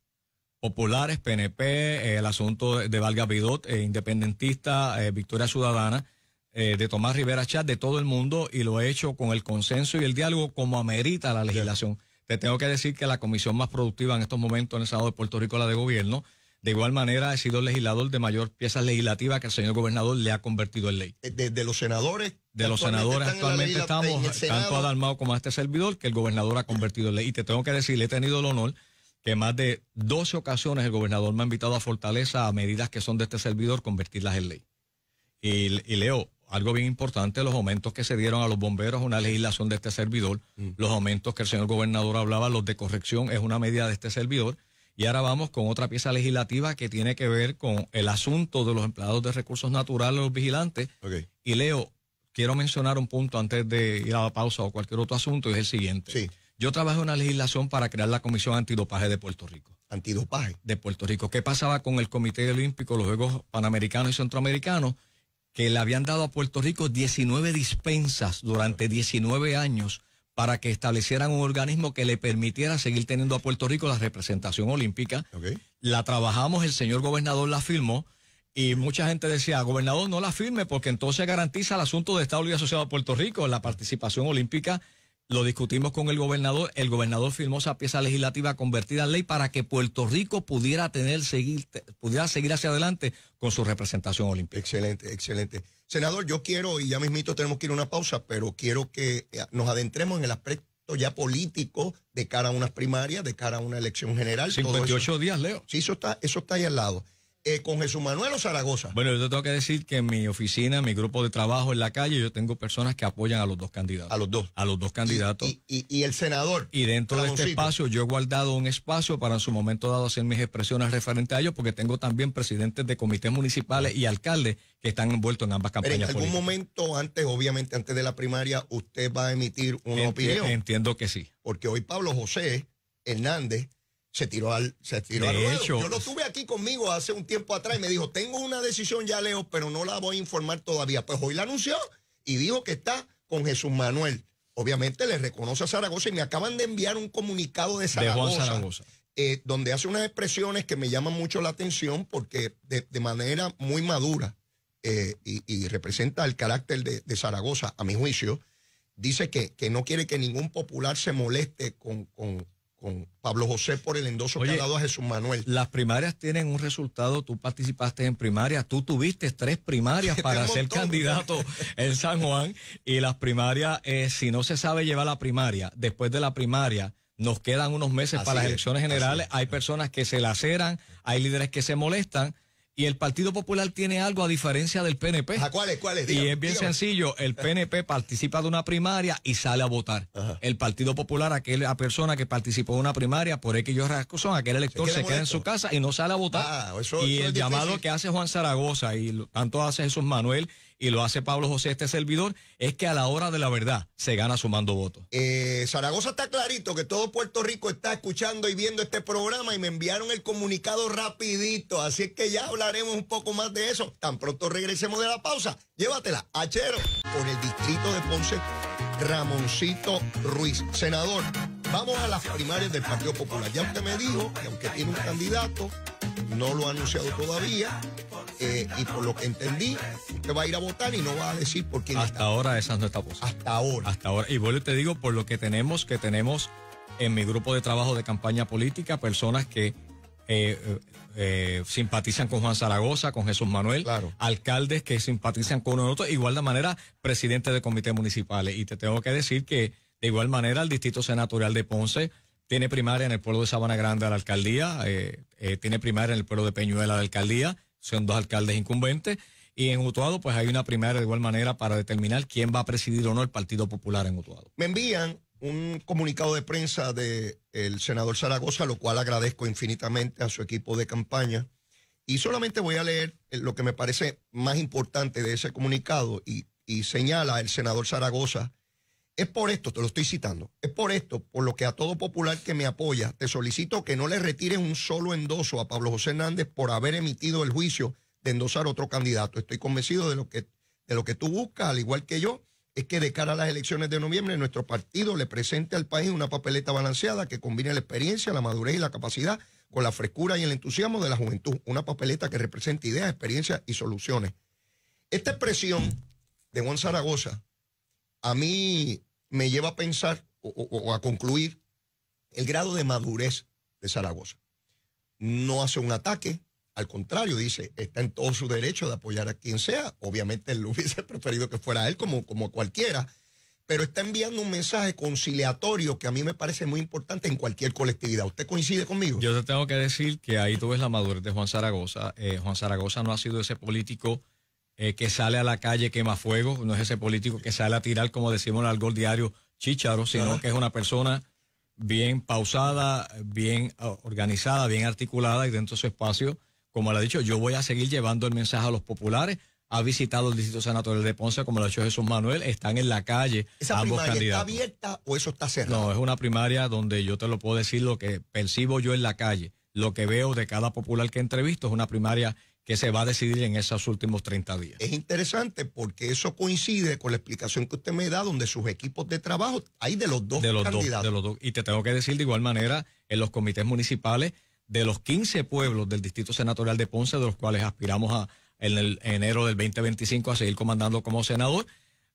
Speaker 2: populares, PNP, eh, el asunto de Valga Vidot, eh, independentista, eh, Victoria Ciudadana, de Tomás Rivera Chat, de todo el mundo, y lo he hecho con el consenso y el diálogo como amerita la legislación. Te tengo que decir que la comisión más productiva en estos momentos en el Senado de Puerto Rico, la de gobierno, de igual manera ha sido el legislador de mayor pieza legislativa que el señor gobernador le ha convertido en ley.
Speaker 1: Desde de los senadores. De los senadores actualmente estamos, tanto a Dalmao
Speaker 2: como a este servidor, que el gobernador ha convertido en ley. Y te tengo que decir, he tenido el honor que más de 12 ocasiones el gobernador me ha invitado a Fortaleza a medidas que son de este servidor, convertirlas en ley. Y, leo, algo bien importante, los aumentos que se dieron a los bomberos, una legislación de este servidor, mm. los aumentos que el señor gobernador hablaba, los de corrección, es una medida de este servidor. Y ahora vamos con otra pieza legislativa que tiene que ver con el asunto de los empleados de recursos naturales, los vigilantes. Y Leo, quiero mencionar un punto antes de ir a la pausa o cualquier otro asunto, y es el siguiente. Sí. Yo trabajé una legislación para crear la Comisión Antidopaje de Puerto Rico. Antidopaje. De Puerto Rico. ¿Qué pasaba con el Comité Olímpico, los Juegos Panamericanos y Centroamericanos? Que le habían dado a Puerto Rico 19 dispensas durante 19 años para que establecieran un organismo que le permitiera seguir teniendo a Puerto Rico la representación olímpica. La trabajamos, el señor gobernador la firmó. Y mucha gente decía, gobernador, no la firme porque entonces garantiza el asunto de Estado y Asociado a Puerto Rico, la participación olímpica lo discutimos con el gobernador. El gobernador firmó esa pieza legislativa convertida en ley para que Puerto Rico pudiera tener seguir, pudiera seguir hacia adelante con su representación olímpica. Excelente, excelente. Senador, yo quiero, y ya mismito tenemos que ir a una
Speaker 1: pausa, pero quiero que eh, nos adentremos en el aspecto ya político de cara a unas primarias, de cara a una elección general. 58 días, Leo. Sí, eso está, eso está ahí al lado. Eh, con Jesús Manuel o Zaragoza.
Speaker 2: Bueno, yo tengo que decir que en mi oficina, mi grupo de trabajo en la calle, yo tengo personas que apoyan a los dos candidatos. A los dos. A los dos candidatos. Y, el senador. Y dentro de este espacio yo he guardado un espacio para en su momento dado hacer mis expresiones referentes a ellos, porque tengo también presidentes de comités municipales y alcaldes que están envueltos en ambas campañas. Pero en algún
Speaker 1: momento antes, obviamente antes de la primaria, usted va a emitir una opinión.
Speaker 2: Entiendo que sí.
Speaker 1: Porque hoy Pablo José Hernández se tiró al se tiró al Yo lo tuve aquí conmigo hace un tiempo atrás y me dijo, tengo una decisión ya, Leo, pero no la voy a informar todavía. Pues hoy la anunció y dijo que está con Jesús Manuel. Obviamente le reconoce a Zaragoza y me acaban de enviar un comunicado de Zaragoza. Eh, donde hace unas expresiones que me llaman mucho la atención porque de, manera muy madura eh, y, representa el carácter de, Zaragoza, a mi juicio, dice que, que no quiere que ningún popular se moleste con, con Pablo José por el endoso Oye, ha dado
Speaker 2: a Jesús Manuel. Las primarias tienen un resultado, tú participaste en primarias, tú tuviste tres primarias para ser candidato en San Juan y las primarias, eh, si no se sabe llevar la primaria, después de la primaria nos quedan unos meses para las elecciones generales, hay personas que se laceran, hay líderes que se molestan y el Partido Popular tiene algo a diferencia del PNP. ¿A cuáles? ¿Cuáles? Y es bien sencillo, el PNP participa de una primaria y sale a votar. El Partido Popular, aquella persona que participó de una primaria, por X yo razón, aquel elector se queda, en su casa y no sale a votar. Ah, y el llamado que hace Juan Zaragoza y tanto hace Jesús Manuel y lo hace Pablo José, este servidor, es que a la hora de la verdad se gana sumando votos.
Speaker 1: Eh, Zaragoza
Speaker 2: está clarito que
Speaker 1: todo Puerto Rico está escuchando y viendo este programa y me enviaron el comunicado rapidito, así es que ya hablaremos un poco más de eso. Tan pronto regresemos de la pausa. Llévatela, Achero, por el distrito de Ponce, Ramoncito Ruiz, senador. Vamos a las primarias del Partido Popular. Ya usted me dijo que aunque tiene un candidato, no lo ha anunciado todavía. Eh, y por lo que entendí, usted va a ir a votar y no va a decir por quién.
Speaker 2: Hasta ahora esa no está voz. Hasta ahora. Hasta ahora. Y vuelvo y te digo, por lo que tenemos, que tenemos en mi grupo de trabajo de campaña política, personas que eh, eh, simpatizan con Juan Zaragoza, con Jesús Manuel, alcaldes que simpatizan con otro igual de manera, presidente de comités municipales. Y te tengo que decir que, de igual manera, el Distrito Senatorial de Ponce tiene primaria en el pueblo de Sabana Grande a la alcaldía. Eh, tiene primaria en el pueblo de Peñuela de alcaldía, son dos alcaldes incumbentes. Y en Utuado, pues hay una primera de igual manera para determinar quién va a presidir o no el Partido Popular en Utuado.
Speaker 1: Me envían un comunicado de prensa del el senador Zaragoza, lo cual agradezco infinitamente a su equipo de campaña. Y solamente voy a leer lo que me parece más importante de ese comunicado y, y señala el senador Zaragoza es por esto, te lo estoy citando, es por esto, por lo que a todo popular que me apoya, te solicito que no le retires un solo endoso a Pablo José Hernández por haber emitido el juicio de endosar otro candidato. Estoy convencido de lo que, de lo que tú buscas, al igual que yo, es que de cara a las elecciones de noviembre nuestro partido le presente al país una papeleta balanceada que combine la experiencia, la madurez y la capacidad con la frescura y el entusiasmo de la juventud. Una papeleta que represente ideas, experiencias y soluciones. Esta expresión de Juan Zaragoza a mí me lleva a pensar o, a concluir el grado de madurez de Zaragoza. No hace un ataque, al contrario, dice, está en todo su derecho de apoyar a quien sea. Obviamente él hubiese preferido que fuera él como, como cualquiera, pero está enviando un mensaje conciliatorio que a mí me parece muy importante en cualquier colectividad. ¿Usted
Speaker 2: coincide conmigo? Yo te tengo que decir que ahí tú ves la madurez de Juan Zaragoza. Eh, Juan Zaragoza no ha sido ese político eh, que sale a la calle quema fuego, no es ese político que sale a tirar, como decimos en el gol diario, Chicharo sino que es una persona bien pausada, bien ah, organizada, bien articulada y dentro de su espacio, como le ha dicho, yo voy a seguir llevando el mensaje a los populares. Ha visitado el Distrito sanatorios de Ponce, como lo ha hecho Jesús Manuel, están en la calle. ¿Esa ambos primaria está abierta o eso está cerrado? No, es una primaria donde yo te lo puedo decir lo que percibo yo en la calle. Lo que veo de cada popular que entrevisto es una primaria que se va a decidir en esos últimos 30 días.
Speaker 1: Es interesante porque eso coincide con la explicación que usted
Speaker 2: me da, donde sus equipos de trabajo hay de los dos de los candidatos. Dos, de los dos. Y te tengo que decir de igual manera, en los comités municipales, de los 15 pueblos del Distrito Senatorial de Ponce, de los cuales aspiramos a en el enero del 2025 a seguir comandando como senador,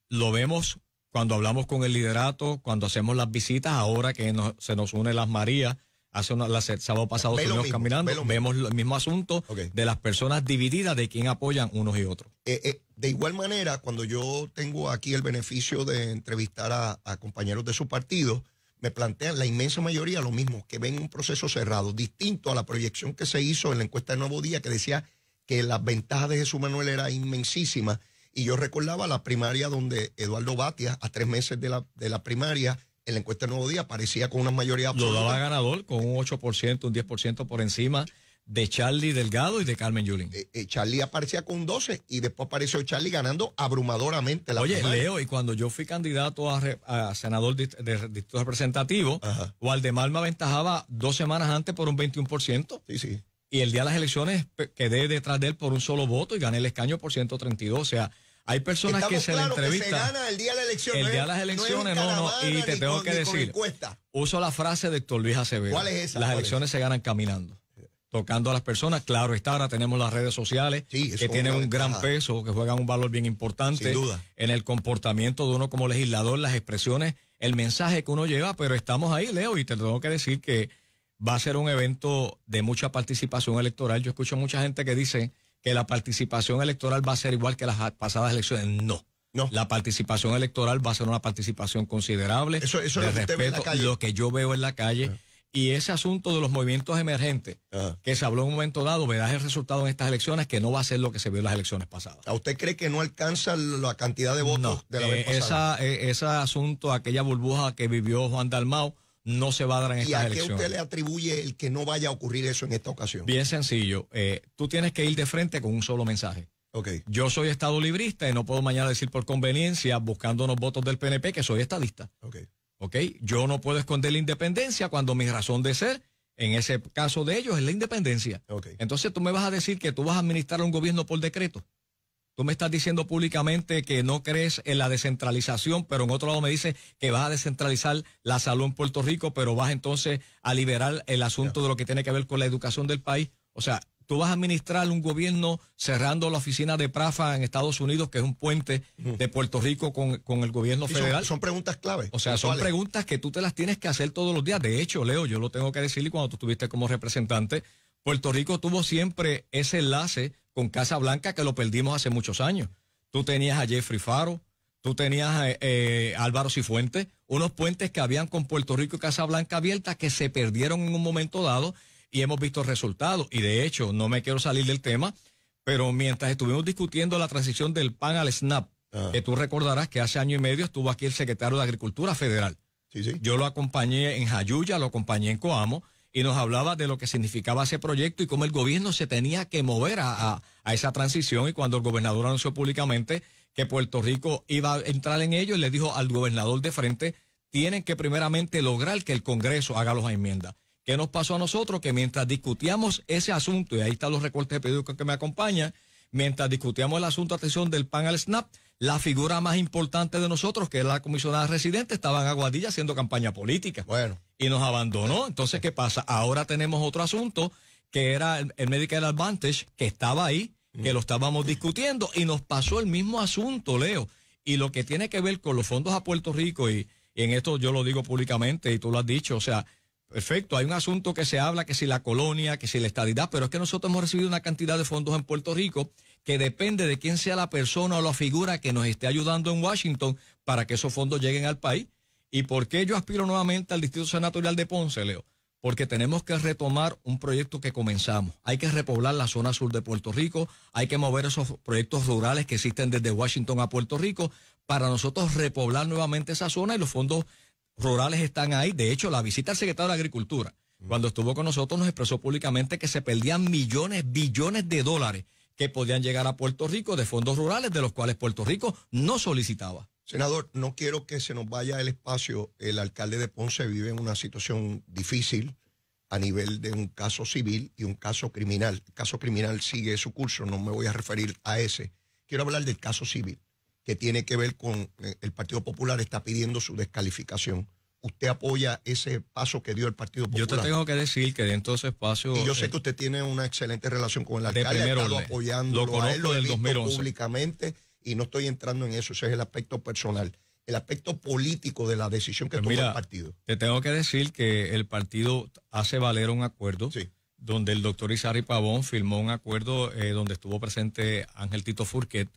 Speaker 2: lo vemos cuando hablamos con el liderato, cuando hacemos las visitas, ahora que se nos une las Marías Hace una, la, sábado pasado ve caminando, vemos el mismo asunto de las personas divididas de quién apoyan unos y otros.
Speaker 1: Eh, eh, de igual manera, cuando yo tengo aquí el beneficio de entrevistar a, compañeros de su partido, me plantean la inmensa mayoría lo mismo, que ven un proceso cerrado, distinto a la proyección que se hizo en la encuesta de Nuevo Día, que decía que las ventajas de Jesús Manuel era inmensísima Y yo recordaba la primaria donde Eduardo Batia, a tres meses de la, de la primaria, en la encuesta del Nuevo Día aparecía con una mayoría
Speaker 2: absoluta. Lo daba ganador con un 8%, un 10% por encima de Charlie Delgado y de Carmen Yulín. Eh, eh,
Speaker 1: Charlie aparecía con un 12 y después apareció Charlie ganando abrumadoramente la Oye, Leo,
Speaker 2: y cuando yo fui candidato a, senador de, distrito representativo, Waldemar me aventajaba dos semanas antes por un 21%. Sí, sí. Y el día de las elecciones quedé detrás de él por un solo voto y gané el escaño por 132. O sea, hay personas que se le entrevistan. se gana el
Speaker 1: día de, la elección, el día de las elecciones. No, no, y te tengo que decir.
Speaker 2: Uso la frase de Héctor Luis Acevedo. ¿Cuál es esa? Las elecciones se ganan caminando. Tocando a las personas, claro está, ahora tenemos las redes sociales que tienen un gran peso, que juegan un valor bien importante en el comportamiento de uno como legislador, las expresiones, el mensaje que uno lleva, pero estamos ahí, Leo, y te tengo que decir que va a ser un evento de mucha participación electoral. Yo escucho mucha gente que dice, que la participación electoral va a ser igual que las pasadas elecciones. No. No. La participación electoral va a ser una participación considerable. Eso, es lo, respeto, que lo que yo veo en la calle. Ah. Y ese asunto de los movimientos emergentes, ah. que se habló en un momento dado, verás el resultado en estas elecciones, que no va a ser lo que se vio en las elecciones pasadas. ¿A usted cree que no alcanza la cantidad de votos de la vez eh, pasada? Esa, eh, ese asunto, aquella burbuja que vivió Juan Dalmao, no se va a dar en estas elecciones. ¿Y a qué usted
Speaker 1: le atribuye el que no vaya a ocurrir eso en esta ocasión?
Speaker 2: Bien sencillo. Eh, tú tienes que ir de frente con un solo mensaje. Okay. Yo soy Estado librista y no puedo mañana decir por conveniencia, buscando unos votos del PNP, que soy estadista. Okay. Okay. Yo no puedo esconder la independencia cuando mi razón de ser, en ese caso de ellos, es la independencia. Entonces tú me vas a decir que tú vas a administrar un gobierno por decreto. Tú me estás diciendo públicamente que no crees en la descentralización, pero en otro lado me dices que vas a descentralizar la salud en Puerto Rico, pero vas entonces a liberar el asunto de lo que tiene que ver con la educación del país. O sea, tú vas a administrar un gobierno cerrando la oficina de Prafa en Estados Unidos, que es un puente de Puerto Rico con, el gobierno federal. Son,
Speaker 1: preguntas clave. O sea, son
Speaker 2: preguntas que tú te las tienes que hacer todos los días. De hecho, Leo, yo lo tengo que decirle cuando tú estuviste como representante, Puerto Rico tuvo siempre ese enlace con Casa Blanca que lo perdimos hace muchos años. Tú tenías a Jeffrey Faro, tú tenías a eh, Álvaro Cifuentes, unos puentes que habían con Puerto Rico y Casa Blanca abiertas que se perdieron en un momento dado y hemos visto resultados. Y de hecho, no me quiero salir del tema, pero mientras estuvimos discutiendo la transición del PAN al SNAP, ah. que tú recordarás que hace año y medio estuvo aquí el secretario de Agricultura Federal. Yo lo acompañé en Jayuya, lo acompañé en Coamo y nos hablaba de lo que significaba ese proyecto y cómo el gobierno se tenía que mover a, esa transición. Y cuando el gobernador anunció públicamente que Puerto Rico iba a entrar en ello, le dijo al gobernador de frente, tienen que primeramente lograr que el Congreso haga las enmiendas. ¿Qué nos pasó a nosotros? Que mientras discutíamos ese asunto, y ahí están los recortes de pedido que me acompañan, mientras discutíamos el asunto, de atención, del PAN al SNAP, la figura más importante de nosotros, que es la comisionada residente, estaba en Aguadilla haciendo campaña política. Bueno. Y nos abandonó. Entonces, ¿qué pasa? Ahora tenemos otro asunto, que era el, Medical Advantage, que estaba ahí, mm. que lo estábamos discutiendo, y nos pasó el mismo asunto, Leo. Y lo que tiene que ver con los fondos a Puerto Rico, y, y en esto yo lo digo públicamente, y tú lo has dicho, o sea, Perfecto, hay un asunto que se habla que si la colonia, que si la estadidad, pero es que nosotros hemos recibido una cantidad de fondos en Puerto Rico que depende de quién sea la persona o la figura que nos esté ayudando en Washington para que esos fondos lleguen al país. ¿Y por qué yo aspiro nuevamente al Distrito Senatorial de Ponce, Leo? Porque tenemos que retomar un proyecto que comenzamos. Hay que repoblar la zona sur de Puerto Rico, hay que mover esos proyectos rurales que existen desde Washington a Puerto Rico para nosotros repoblar nuevamente esa zona y los fondos rurales están ahí. De hecho, la visita al secretario de Agricultura, mm. cuando estuvo con nosotros, nos expresó públicamente que se perdían millones, billones de dólares que podían llegar a Puerto Rico de fondos rurales de los cuales Puerto Rico no solicitaba. Senador, no quiero que se nos vaya
Speaker 1: el espacio. El alcalde de Ponce vive en una situación difícil a nivel de un caso civil y un caso criminal. El caso criminal sigue su curso, no me voy a referir a ese. Quiero hablar del caso civil que tiene que ver con eh, el Partido Popular está pidiendo su descalificación. ¿Usted apoya ese paso que dio el Partido Popular? Yo te tengo
Speaker 2: que decir que dentro de ese espacio... Y yo eh, sé que
Speaker 1: usted tiene una excelente relación con el alcalde, ha estado lo públicamente y no estoy entrando en eso, ese es el aspecto personal el aspecto político de la decisión que pues tomó el
Speaker 2: partido. Te tengo que decir que el partido hace valer un acuerdo donde el doctor Isari Pavón firmó un acuerdo eh, donde estuvo presente Ángel Tito Furquet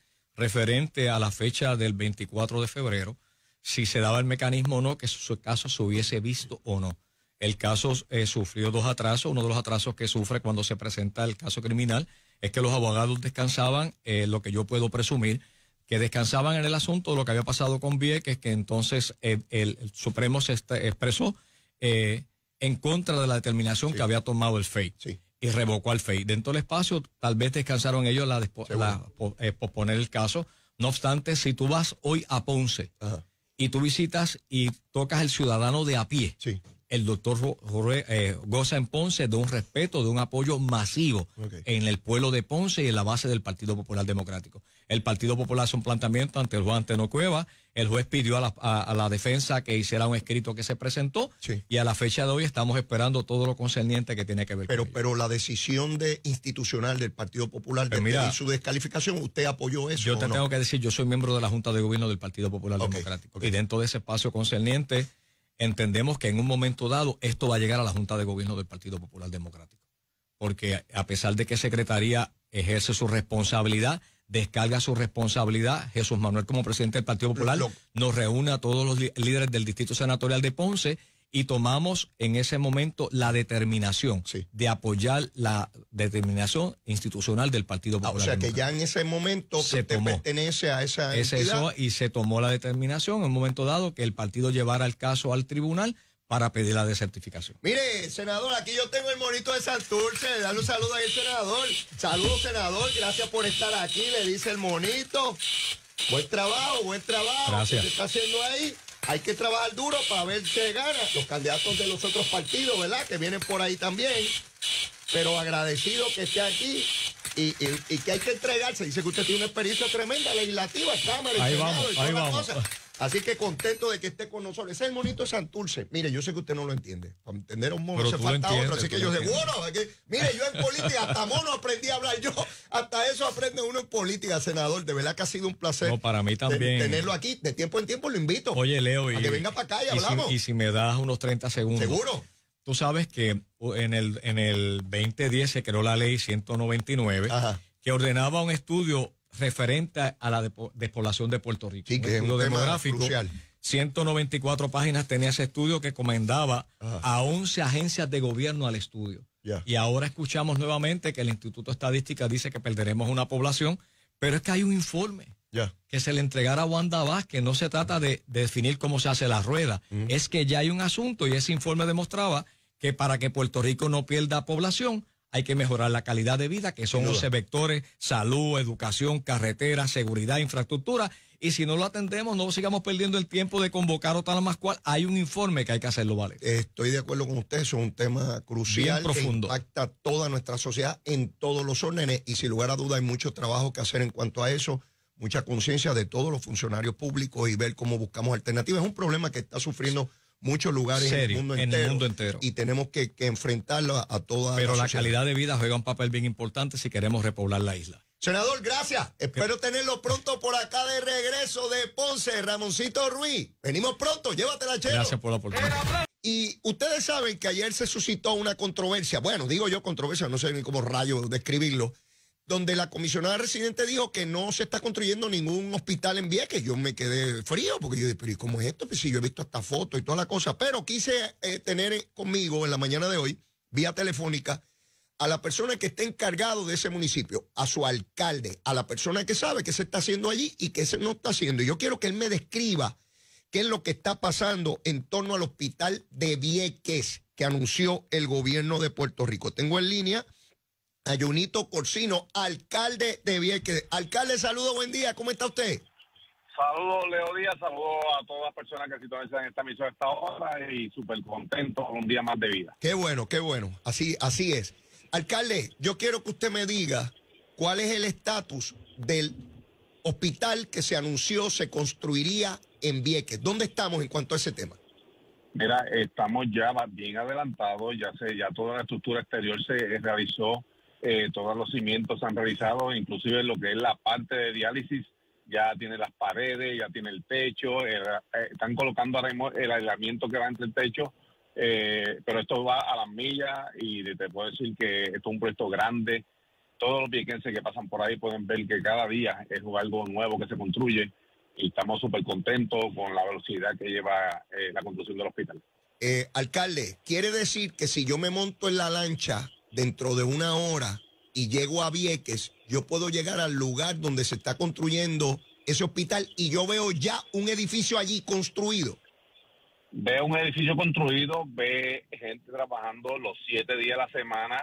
Speaker 2: referente a la fecha del 24 de febrero, si se daba el mecanismo o no, que su caso se hubiese visto o no. El caso eh, sufrió dos atrasos. Uno de los atrasos que sufre cuando se presenta el caso criminal es que los abogados descansaban, eh, lo que yo puedo presumir, que descansaban en el asunto de lo que había pasado con Vieques, que entonces eh, el, Supremo se expresó en contra de la determinación que había tomado el FEI y revocó al FEI. Dentro del espacio, tal vez descansaron ellos la, la eh, posponer el caso. No obstante, si tú vas hoy a Ponce y tú visitas y tocas el ciudadano de a pie, el doctor eh, goza en Ponce de un respeto, de un apoyo masivo en el pueblo de Ponce y en la base del Partido Popular Democrático. El Partido Popular hace un planteamiento ante el juez Anteno Cueva. El juez pidió a la, a, la defensa que hiciera un escrito que se presentó y a la fecha de hoy estamos esperando todo lo concerniente que tiene que ver pero,
Speaker 1: con Pero la decisión de institucional del Partido Popular pues de mira, su descalificación, ¿usted apoyó eso?
Speaker 2: Yo te tengo que decir, yo soy miembro de la Junta de Gobierno del Partido Popular Democrático y dentro de ese espacio concerniente entendemos que en un momento dado esto va a llegar a la Junta de Gobierno del Partido Popular Democrático. Porque a pesar de que Secretaría ejerce su responsabilidad, descarga su responsabilidad. Jesús Manuel, como presidente del Partido Popular, nos reúne a todos los líderes del Distrito Senatorial de Ponce y tomamos en ese momento la determinación de apoyar la determinación institucional del Partido ah, Popular. o sea que ya
Speaker 1: en ese momento se pertenece a esa es Eso,
Speaker 2: y se tomó la determinación en un momento dado que el partido llevara el caso al tribunal para pedir la desertificación.
Speaker 1: Mire, senador, aquí yo tengo el monito de Santurce, le dan un saludo ahí senador. Saludo, senador, gracias por estar aquí, le dice el monito. Buen trabajo, buen trabajo. Gracias. ¿Qué está haciendo ahí? Hay que trabajar duro para ver qué gana los candidatos de los otros partidos, ¿verdad? Que vienen por ahí también. Pero agradecido que esté aquí y, que hay que entregarse. Dice que usted tiene una experiencia tremenda legislativa, Cámara, ahí vamos, ahí vamos. Así que contento de que esté con nosotros. Ese es el monito de Santurce. Mire, yo sé que usted no lo entiende. Para entender a un mono se falta otro. Así que yo sé, bueno, mire, yo en política hasta mono aprendí a hablar yo. Hasta eso aprende uno en política, senador. De verdad que ha sido un placer. para mí también. Tenerlo aquí. De tiempo en tiempo lo invito.
Speaker 2: Oye, Leo. Y, que venga para acá y, hablamos. y si me das unos 30 segundos. Seguro. Tú sabes que en el, en el 2010 se creó la ley 199 que ordenaba un estudio referente a la despoblación de Puerto Rico. Sí, que es un tema demográfico. Crucial. 194 páginas tenía ese estudio que comendaba ah. a 11 agencias de gobierno al estudio. Y ahora escuchamos nuevamente que el Instituto de Estadística dice que perderemos una población, pero es que hay un informe que se le entregara a Wanda Vázquez. No se trata de, definir cómo se hace la rueda, mm. es que ya hay un asunto y ese informe demostraba que para que Puerto Rico no pierda población, hay que mejorar la calidad de vida, que son 11 vectores, salud, educación, carretera, seguridad, infraestructura. Y si no lo atendemos, no sigamos perdiendo el tiempo de convocar o tal más cual. Hay un informe que hay que hacerlo, ¿vale?
Speaker 1: Estoy de acuerdo con usted, es un tema crucial profundo. que impacta toda nuestra sociedad en todos los órdenes y sin lugar a duda hay mucho trabajo que hacer en cuanto a eso, mucha conciencia de todos los funcionarios públicos y ver cómo buscamos alternativas. Es un problema que está sufriendo muchos lugares en, el mundo, entero, Y tenemos que, enfrentarlo a, todas toda
Speaker 2: Pero la, calidad de vida juega un papel bien importante si queremos repoblar la isla.
Speaker 1: Senador, gracias. Espero tenerlo pronto por acá de regreso de Ponce, Ramoncito Ruiz. Venimos pronto, llévate la chela Gracias por la
Speaker 2: oportunidad.
Speaker 1: Y ustedes saben que ayer se suscitó una controversia. Bueno, digo yo controversia, no sé ni cómo rayo describirlo donde la comisionada residente dijo que no se está construyendo ningún hospital en Vieques. Yo me quedé frío porque yo dije, pero cómo es esto? Pues si yo he visto esta foto y toda la cosa. Pero quise eh, tener eh, conmigo en la mañana de hoy, vía telefónica, a la persona que está encargado de ese municipio, a su alcalde, a la persona que sabe qué se está haciendo allí y qué se no está haciendo. Yo quiero que él me describa qué es lo que está pasando en torno al hospital de Vieques que anunció el gobierno de Puerto Rico. Tengo en línea Ayunito Corsino, alcalde de Vieques. Alcalde, saludo, buen día, ¿cómo está usted? Saludo, Leo Díaz, saludos a todas
Speaker 3: las personas que en esta misión a esta hora y súper contento con un día más de vida.
Speaker 1: Qué bueno, qué bueno, así, así es. Alcalde, yo quiero que usted me diga cuál es el estatus del hospital que se anunció se construiría en Vieques. ¿Dónde estamos en cuanto a ese tema?
Speaker 3: Mira, estamos ya bien adelantados, ya se, ya toda la estructura exterior se realizó eh, todos los cimientos se han realizado, inclusive lo que es la parte de diálisis, ya tiene las paredes, ya tiene el techo, eh, están colocando el aislamiento que va entre el techo, eh, pero esto va a las millas y te puedo decir que esto es un puesto grande. Todos los viequenses que pasan por ahí pueden ver que cada día es algo nuevo que se construye y estamos súper contentos con la velocidad que lleva la construcción del hospital.
Speaker 1: alcalde, quiere decir que si yo me monto en la lancha dentro de una hora y llego a Vieques, yo puedo llegar al lugar donde se está construyendo ese hospital y yo veo ya un edificio allí construido. Veo un edificio construido,
Speaker 3: ve gente trabajando los siete días a la semana,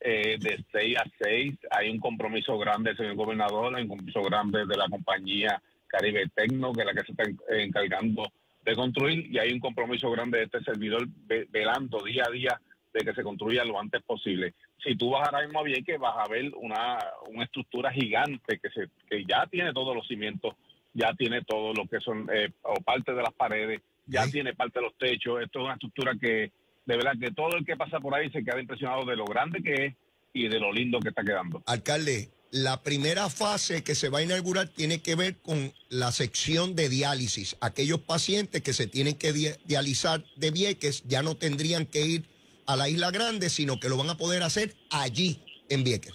Speaker 3: eh, de seis a seis. Hay un compromiso grande señor gobernador, hay un compromiso grande de la compañía Caribe Tecno, que es la que se está encargando de construir, y hay un compromiso grande de este servidor velando día a día de que se construya lo antes posible. Si tú vas ahora mismo a Vieques, vas a ver una, estructura gigante que, se, que ya tiene todos los cimientos, ya tiene todo lo que son, eh, o parte de las paredes, ya tiene parte de los techos. Esto es una estructura que, de verdad, que todo el que pasa por ahí se queda impresionado de lo grande que es y de lo lindo que está quedando.
Speaker 1: Alcalde, la primera fase que se va a inaugurar tiene que ver con la sección de diálisis. Aquellos pacientes que se tienen que dializar de Vieques ya no tendrían que ir a la Isla Grande, sino que lo van a poder hacer allí, en Vieques.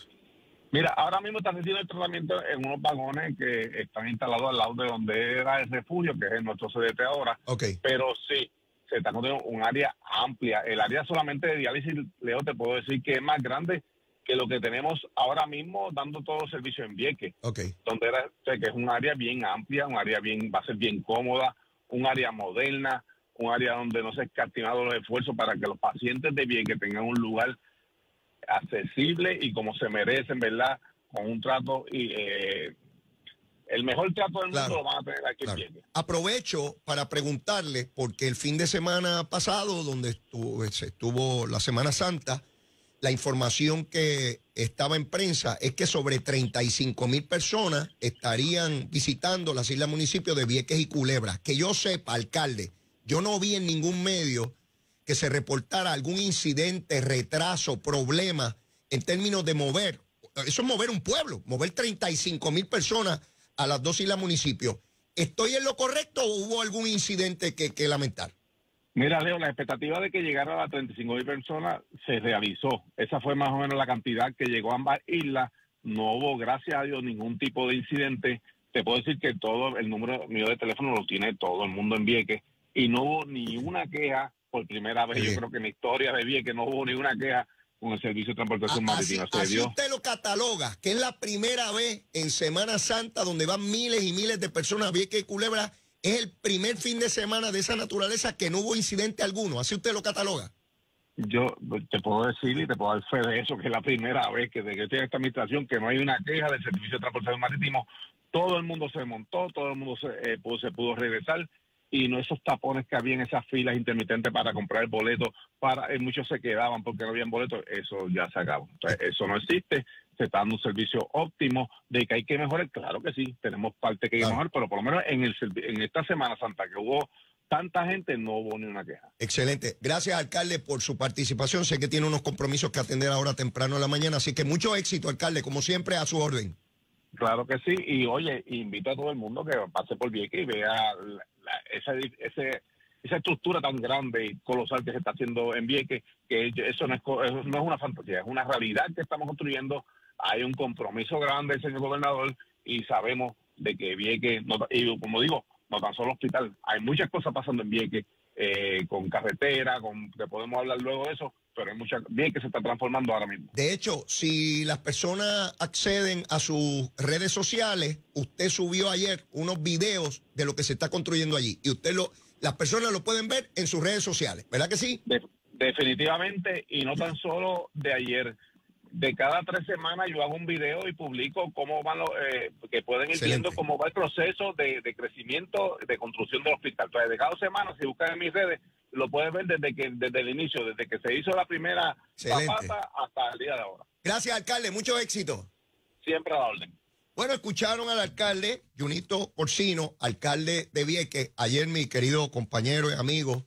Speaker 1: Mira, ahora mismo están haciendo el tratamiento
Speaker 3: en unos vagones que están instalados al lado de donde era el refugio, que es nuestro CDT ahora. Okay. Pero sí, se está construyendo un área amplia. El área solamente de diálisis, Leo, te puedo decir que es más grande que lo que tenemos ahora mismo dando todo servicio en Vieques. Okay. Donde era, sé que es un área bien amplia, un área bien, va a ser bien cómoda, un área moderna, un área donde no se han escatimado los esfuerzos para que los pacientes de bien que tengan un lugar accesible y como se merecen, ¿verdad? Con un trato y eh, el mejor trato del mundo lo van a tener aquí en
Speaker 1: Aprovecho para preguntarle, porque el fin de semana pasado, donde estuvo, pues, estuvo la Semana Santa, la información que estaba en prensa es que sobre 35 mil personas estarían visitando las islas municipios de Vieques y Culebra. Que yo sepa, alcalde, yo no vi en ningún medio que se reportara algún incidente, retraso, problema en términos de mover. Eso es mover un pueblo, mover 35 mil personas a las dos islas municipios. ¿Estoy en lo correcto o hubo algún incidente que, lamentar? Mira, Leo, la expectativa de que llegara a las 35 mil personas
Speaker 3: se realizó. Esa fue más o menos la cantidad que llegó a ambas islas. No hubo, gracias a Dios, ningún tipo de incidente. Te puedo decir que todo el número mío de teléfono lo tiene todo el mundo en Vieques y no hubo ni una queja, por primera vez, yo creo que en la historia de bien que no hubo ni una queja con el servicio de transportación ah, marítima. así usted
Speaker 1: lo cataloga, que es la primera vez en Semana Santa donde van miles y miles de personas a Vieques y Culebra. Es el primer fin de semana de esa naturaleza que no hubo incidente alguno. Así usted lo cataloga.
Speaker 3: Yo te puedo decir y te puedo dar fe de eso, que es la primera vez que desde que estoy en esta administración que no hay una queja del servicio de transporte marítimo. Todo el mundo se montó, todo el mundo se eh, pudo regresar y no esos tapones que había en esas filas intermitentes para comprar el boleto, para, eh, muchos se quedaban porque no habían boletos, eso ya se acabó. eso no existe, se está dando un servicio óptimo de que hay que mejorar, claro que sí, tenemos parte que hay que mejorar, pero por lo menos en, el, en esta Semana Santa que hubo tanta gente, no hubo ni una queja.
Speaker 1: Excelente. Gracias, alcalde, por su participación. Sé que tiene unos compromisos que atender ahora temprano a la mañana, así que mucho éxito, alcalde, como siempre, a su orden.
Speaker 3: Claro que sí, y oye, invito a todo el mundo que pase por vieque y vea esa, esa estructura tan grande y colosal que se está haciendo en vieque que eso no es, no es una fantasía, es una realidad que estamos construyendo. Hay un compromiso grande señor gobernador y sabemos de que vieque no, como digo, no tan solo hospital, hay muchas cosas pasando en vieque eh, con carretera, con que podemos hablar luego de eso, pero hay mucha bien que se está transformando ahora mismo.
Speaker 1: De hecho, si las personas acceden a sus redes sociales, usted subió ayer unos videos de lo que se está construyendo allí y usted lo las personas lo pueden ver en sus redes sociales, ¿verdad que sí?
Speaker 3: definitivamente y no tan solo de ayer de cada tres semanas yo hago un video y publico cómo van los, eh, que pueden ir viendo cómo va el proceso de, crecimiento, de construcción del hospital. Entonces, de cada semanas si buscan en mis redes, lo pueden ver desde que desde el inicio, desde que se hizo la primera hasta el día de ahora.
Speaker 1: Gracias, alcalde. Mucho éxito. Siempre a la orden. Bueno, escucharon al alcalde Junito Orsino, alcalde de Vieque, Ayer mi querido compañero y amigo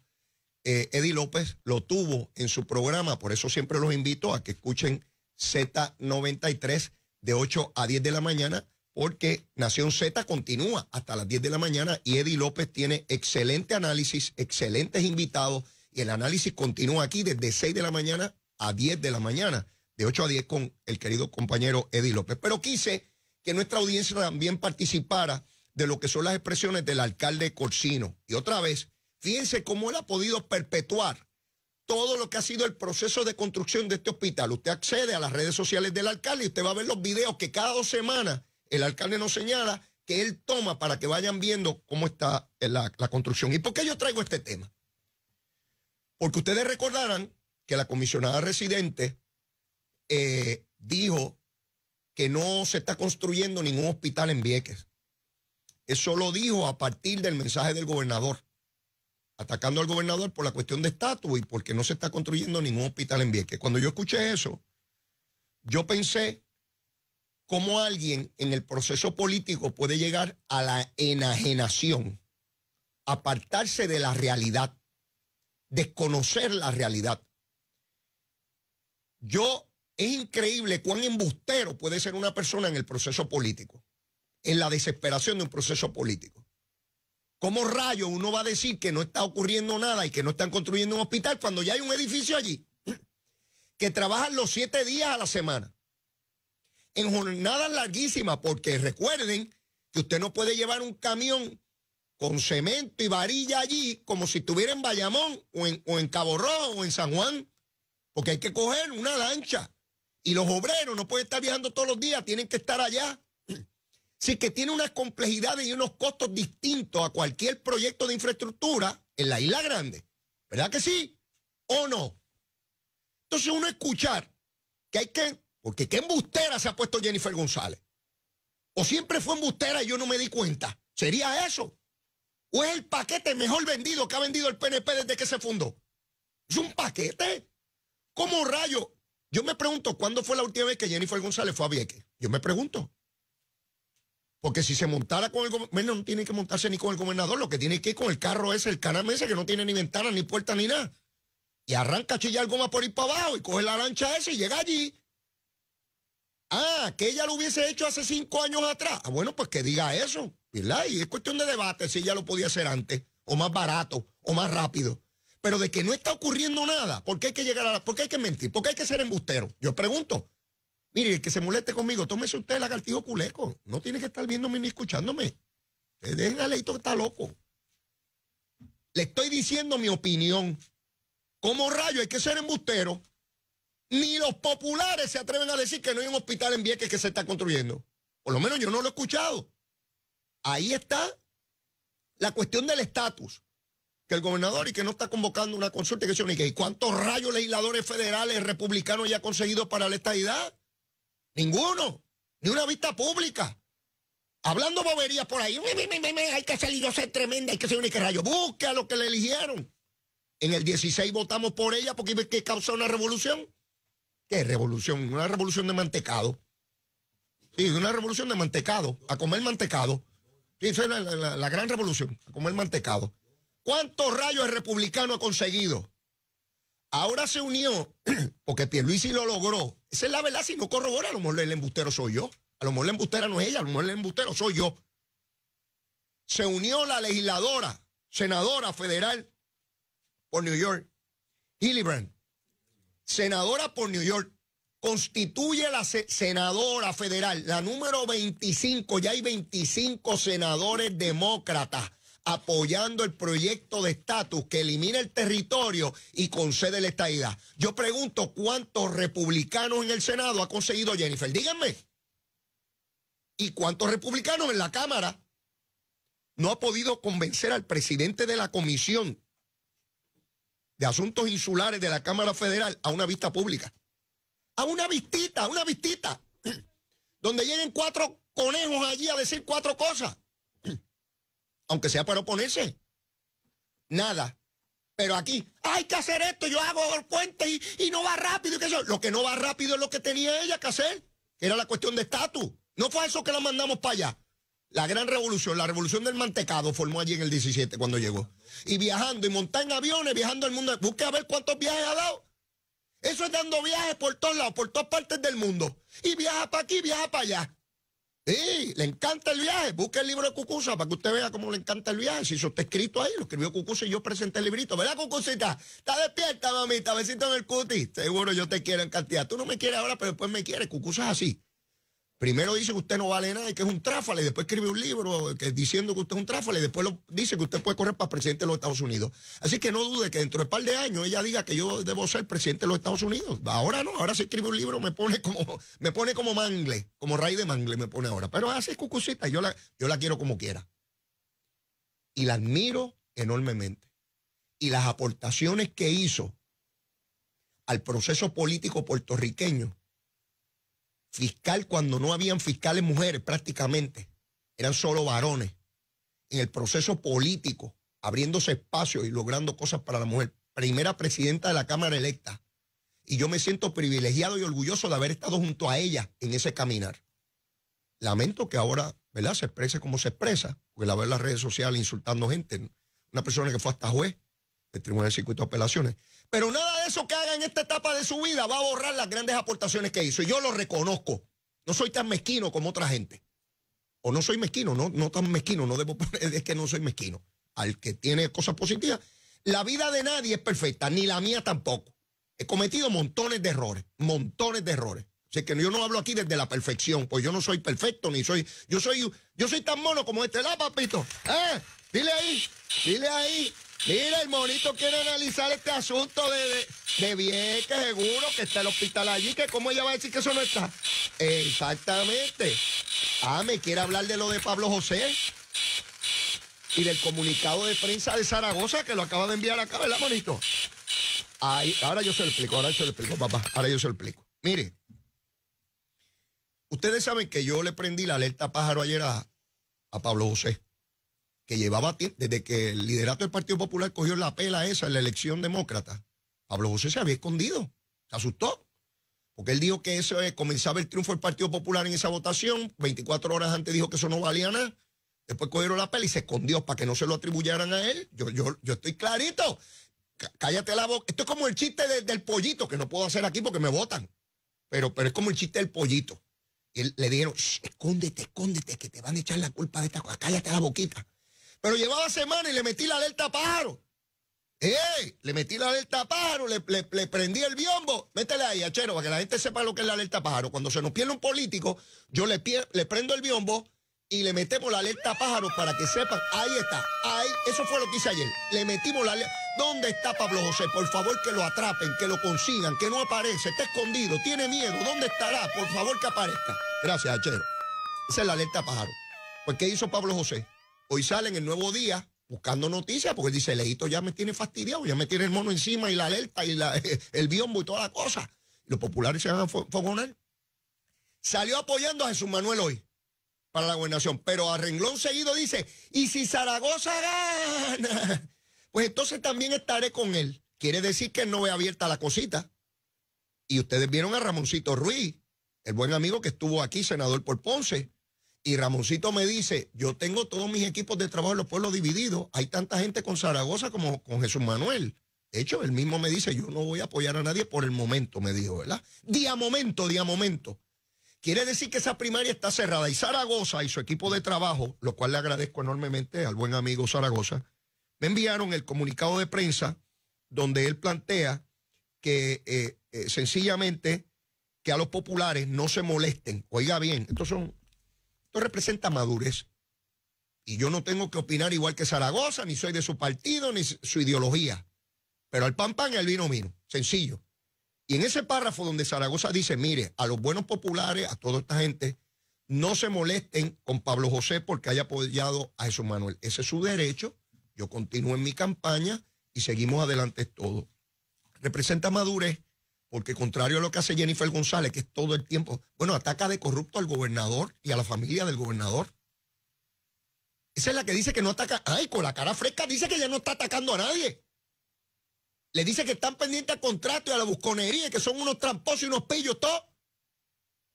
Speaker 1: eh, Eddie López lo tuvo en su programa, por eso siempre los invito a que escuchen Z93 de 8 a 10 de la mañana, porque Nación Z continúa hasta las 10 de la mañana y Eddie López tiene excelente análisis, excelentes invitados y el análisis continúa aquí desde 6 de la mañana a 10 de la mañana, de 8 a 10 con el querido compañero Eddie López. Pero quise que nuestra audiencia también participara de lo que son las expresiones del alcalde Corsino. Y otra vez, fíjense cómo él ha podido perpetuar todo lo que ha sido el proceso de construcción de este hospital. Usted accede a las redes sociales del alcalde y usted va a ver los videos que cada dos semanas el alcalde nos señala que él toma para que vayan viendo cómo está eh, la, construcción. ¿Y por qué yo traigo este tema? Porque ustedes recordarán que la comisionada residente eh, dijo que no se está construyendo ningún hospital en Vieques. Eso lo dijo a partir del mensaje del gobernador atacando al gobernador por la cuestión de estatus y porque no se está construyendo ningún hospital en Vieques. Cuando yo escuché eso, yo pensé cómo alguien en el proceso político puede llegar a la enajenación, apartarse de la realidad, desconocer la realidad. Yo, es increíble cuán embustero puede ser una persona en el proceso político, en la desesperación de un proceso político. ¿Cómo rayo uno va a decir que no está ocurriendo nada y que no están construyendo un hospital cuando ya hay un edificio allí que trabajan los siete días a la semana? En jornadas larguísimas, porque recuerden que usted no puede llevar un camión con cemento y varilla allí como si estuviera en Bayamón o en, o en Cabo Rojo o en San Juan, porque hay que coger una lancha. Y los obreros no pueden estar viajando todos los días, tienen que estar allá. Sí que tiene unas complejidades y unos costos distintos a cualquier proyecto de infraestructura en la Isla Grande. ¿Verdad que sí? ¿O no? Entonces uno escuchar que hay que, porque qué embustera se ha puesto Jennifer González. O siempre fue embustera y yo no me di cuenta. ¿Sería eso? ¿O es el paquete mejor vendido que ha vendido el PNP desde que se fundó? ¿Es un paquete? ¿Cómo rayo? Yo me pregunto, ¿cuándo fue la última vez que Jennifer González fue a Vieques? Yo me pregunto. Porque si se montara con el gobernador, no tiene que montarse ni con el gobernador, lo que tiene que ir con el carro ese, el caname ese que no tiene ni ventana, ni puerta, ni nada. Y arranca a chillar goma por ir para abajo y coge la lancha esa y llega allí. Ah, que ella lo hubiese hecho hace cinco años atrás. Ah, bueno, pues que diga eso, ¿verdad? Y es cuestión de debate si ella lo podía hacer antes, o más barato, o más rápido. Pero de que no está ocurriendo nada, porque hay que llegar a ¿Por qué hay que mentir? ¿Por qué hay que ser embustero? Yo pregunto. Mire, el que se moleste conmigo, tómese usted el lagartijo culeco. No tiene que estar viéndome ni escuchándome. Dejen a Leito que está loco. Le estoy diciendo mi opinión. Como rayo hay que ser embustero. Ni los populares se atreven a decir que no hay un hospital en Vieques que se está construyendo. Por lo menos yo no lo he escuchado. Ahí está la cuestión del estatus. Que el gobernador y que no está convocando una consulta que se ¿Y cuántos rayos legisladores federales republicanos ya ha conseguido para la estadidad? Ninguno. Ni una vista pública. Hablando boberías por ahí. Hay que salir, yo ser tremenda, hay que ser un rayo. Busque a los que le eligieron. En el 16 votamos por ella porque que causó una revolución. ¿Qué revolución? Una revolución de mantecado. Sí, una revolución de mantecado. A comer mantecado. Sí, la, la gran revolución. A comer mantecado. ¿Cuántos rayos el republicano ha conseguido? Ahora se unió, porque sí lo logró. Esa es la verdad, si no corrobora, a lo mejor el embustero soy yo. A lo mejor la embustera no es ella, a lo mejor el embustero soy yo. Se unió la legisladora, senadora federal por New York, Hillibrand, senadora por New York, constituye la senadora federal, la número 25, ya hay 25 senadores demócratas apoyando el proyecto de estatus que elimina el territorio y concede la estadidad. Yo pregunto cuántos republicanos en el Senado ha conseguido Jennifer, díganme. ¿Y cuántos republicanos en la Cámara? No ha podido convencer al presidente de la Comisión de Asuntos Insulares de la Cámara Federal a una vista pública. A una vistita, a una vistita. Donde lleguen cuatro conejos allí a decir cuatro cosas aunque sea para oponerse. Nada. Pero aquí, hay que hacer esto, yo hago el puente y, no va rápido. Lo que no va rápido es lo que tenía ella que hacer, era la cuestión de estatus. No fue eso que la mandamos para allá. La gran revolución, la revolución del mantecado formó allí en el 17 cuando llegó. Y viajando y montando en aviones, viajando al mundo. Busque a ver cuántos viajes ha dado. Eso es dando viajes por todos lados, por todas partes del mundo. Y viaja para aquí, viaja para allá. Sí, le encanta el viaje. Busque el libro de Cucusa para que usted vea cómo le encanta el viaje. Si eso está escrito ahí, lo escribió Cucusa y yo presenté el librito. ¿Verdad, Cucucita? Está despierta, mamita? Besito en el cuti. Seguro yo te quiero en cantidad. Tú no me quieres ahora, pero después me quieres. Cucusa es así. Primero dice que usted no vale nada y que es un tráfale, después escribe un libro que, diciendo que usted es un tráfale, y después dice que usted puede correr para presidente de los Estados Unidos. Así que no dude que dentro de un par de años ella diga que yo debo ser presidente de los Estados Unidos. Ahora no, ahora se escribe un libro, me pone como, me pone como mangle, como raíz de mangle me pone ahora. Pero hace cucucita, yo la, yo la quiero como quiera. Y la admiro enormemente. Y las aportaciones que hizo al proceso político puertorriqueño fiscal cuando no habían fiscales mujeres prácticamente, eran solo varones, en el proceso político, abriéndose espacios y logrando cosas para la mujer, primera presidenta de la Cámara electa. Y yo me siento privilegiado y orgulloso de haber estado junto a ella en ese caminar. Lamento que ahora, ¿verdad?, se exprese como se expresa, porque la veo en las redes sociales insultando gente, una persona que fue hasta juez del Tribunal de Circuito de Apelaciones. Pero nada de eso que haga en esta etapa de su vida va a borrar las grandes aportaciones que hizo. Y yo lo reconozco. No soy tan mezquino como otra gente. O no soy mezquino, no, no tan mezquino, no debo es que no soy mezquino. Al que tiene cosas positivas. La vida de nadie es perfecta, ni la mía tampoco. He cometido montones de errores, montones de errores. O que yo no hablo aquí desde la perfección, pues yo no soy perfecto, ni soy, yo soy, yo soy tan mono como este, la papito. ¿Eh? Dile ahí, dile ahí. Mira, el monito quiere analizar este asunto de, de, que seguro, que está el hospital allí, que cómo ella va a decir que eso no está. Exactamente. Ah, me quiere hablar de lo de Pablo José y del comunicado de prensa de Zaragoza que lo acaba de enviar acá, ¿verdad, monito? Ahí, ahora yo se lo explico, ahora yo se lo explico, papá, ahora yo se lo explico. Mire, ustedes saben que yo le prendí la alerta pájaro ayer a Pablo José que llevaba tiempo, desde que el liderato del Partido Popular cogió la pela esa en la elección demócrata, Pablo José se había escondido, se asustó, porque él dijo que eso eh, comenzaba el triunfo del Partido Popular en esa votación, 24 horas antes dijo que eso no valía nada, después cogieron la pela y se escondió para que no se lo atribuyeran a él, yo, yo, yo estoy clarito, cállate la boca, esto es como el chiste del pollito, que no puedo hacer aquí porque me votan, pero, pero es como el chiste del pollito. Y le dijeron, escóndete, escóndete, que te van a echar la culpa de esta cosa, cállate la boquita pero llevaba semanas y le metí la alerta pájaro. ¡Eh! Le metí la alerta pájaro, le, prendí el biombo. Métele ahí, achero, para que la gente sepa lo que es la alerta pájaro. Cuando se nos pierde un político, yo le, prendo el biombo y le metemos la alerta pájaro para que sepan. Ahí está, ahí, eso fue lo que hice ayer. Le metimos la alerta. ¿Dónde está Pablo José? Por favor, que lo atrapen, que lo consigan, que no aparece, está escondido, tiene miedo. ¿Dónde estará? Por favor, que aparezca. Gracias, achero. Esa es la alerta pájaro. Pues, ¿qué hizo Pablo José? Hoy sale en el nuevo día buscando noticias porque dice, lejito, ya me tiene fastidiado, ya me tiene el mono encima y la alerta y el biombo y toda la cosa. Los populares se van a fogonar. Salió apoyando a Jesús Manuel hoy para la gobernación, pero a renglón seguido dice, y si Zaragoza gana, pues entonces también estaré con él. Quiere decir que no ve abierta la cosita. Y ustedes vieron a Ramoncito Ruiz, el buen amigo que estuvo aquí, senador por Ponce, y Ramoncito me dice, yo tengo todos mis equipos de trabajo en los pueblos divididos, hay tanta gente con Zaragoza como con Jesús Manuel. De hecho, él mismo me dice, yo no voy a apoyar a nadie por el momento, me dijo, ¿verdad? Día momento, día momento. Quiere decir que esa primaria está cerrada y Zaragoza y su equipo de trabajo, lo cual le agradezco enormemente al buen amigo Zaragoza, me enviaron el comunicado de prensa donde él plantea que eh, eh, sencillamente que a los populares no se molesten. Oiga bien, estos son representa madurez. Y yo no tengo que opinar igual que Zaragoza, ni soy de su partido, ni su ideología. Pero al pan pan y el vino vino. Sencillo. Y en ese párrafo donde Zaragoza dice, mire, a los buenos populares, a toda esta gente, no se molesten con Pablo José porque haya apoyado a Jesús Manuel. Ese es su derecho. Yo continúo en mi campaña y seguimos adelante todo. Representa madurez porque contrario a lo que hace Jennifer González, que es todo el tiempo, bueno, ataca de corrupto al gobernador y a la familia del gobernador. Esa es la que dice que no ataca, ay, con la cara fresca dice que ya no está atacando a nadie. Le dice que están pendientes al contrato y a la busconería, que son unos tramposos y unos pillos, todo.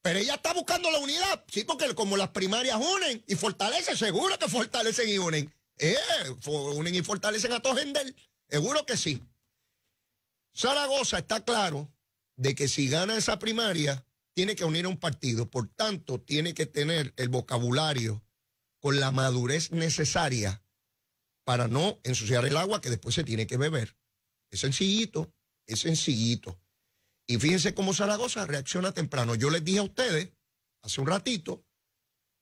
Speaker 1: Pero ella está buscando la unidad, sí, porque como las primarias unen y fortalecen, seguro que fortalecen y unen. Eh, unen y fortalecen a todo todos Seguro que sí. Zaragoza está claro de que si gana esa primaria, tiene que unir a un partido. Por tanto, tiene que tener el vocabulario con la madurez necesaria para no ensuciar el agua que después se tiene que beber. Es sencillito, es sencillito. Y fíjense cómo Zaragoza reacciona temprano. Yo les dije a ustedes hace un ratito,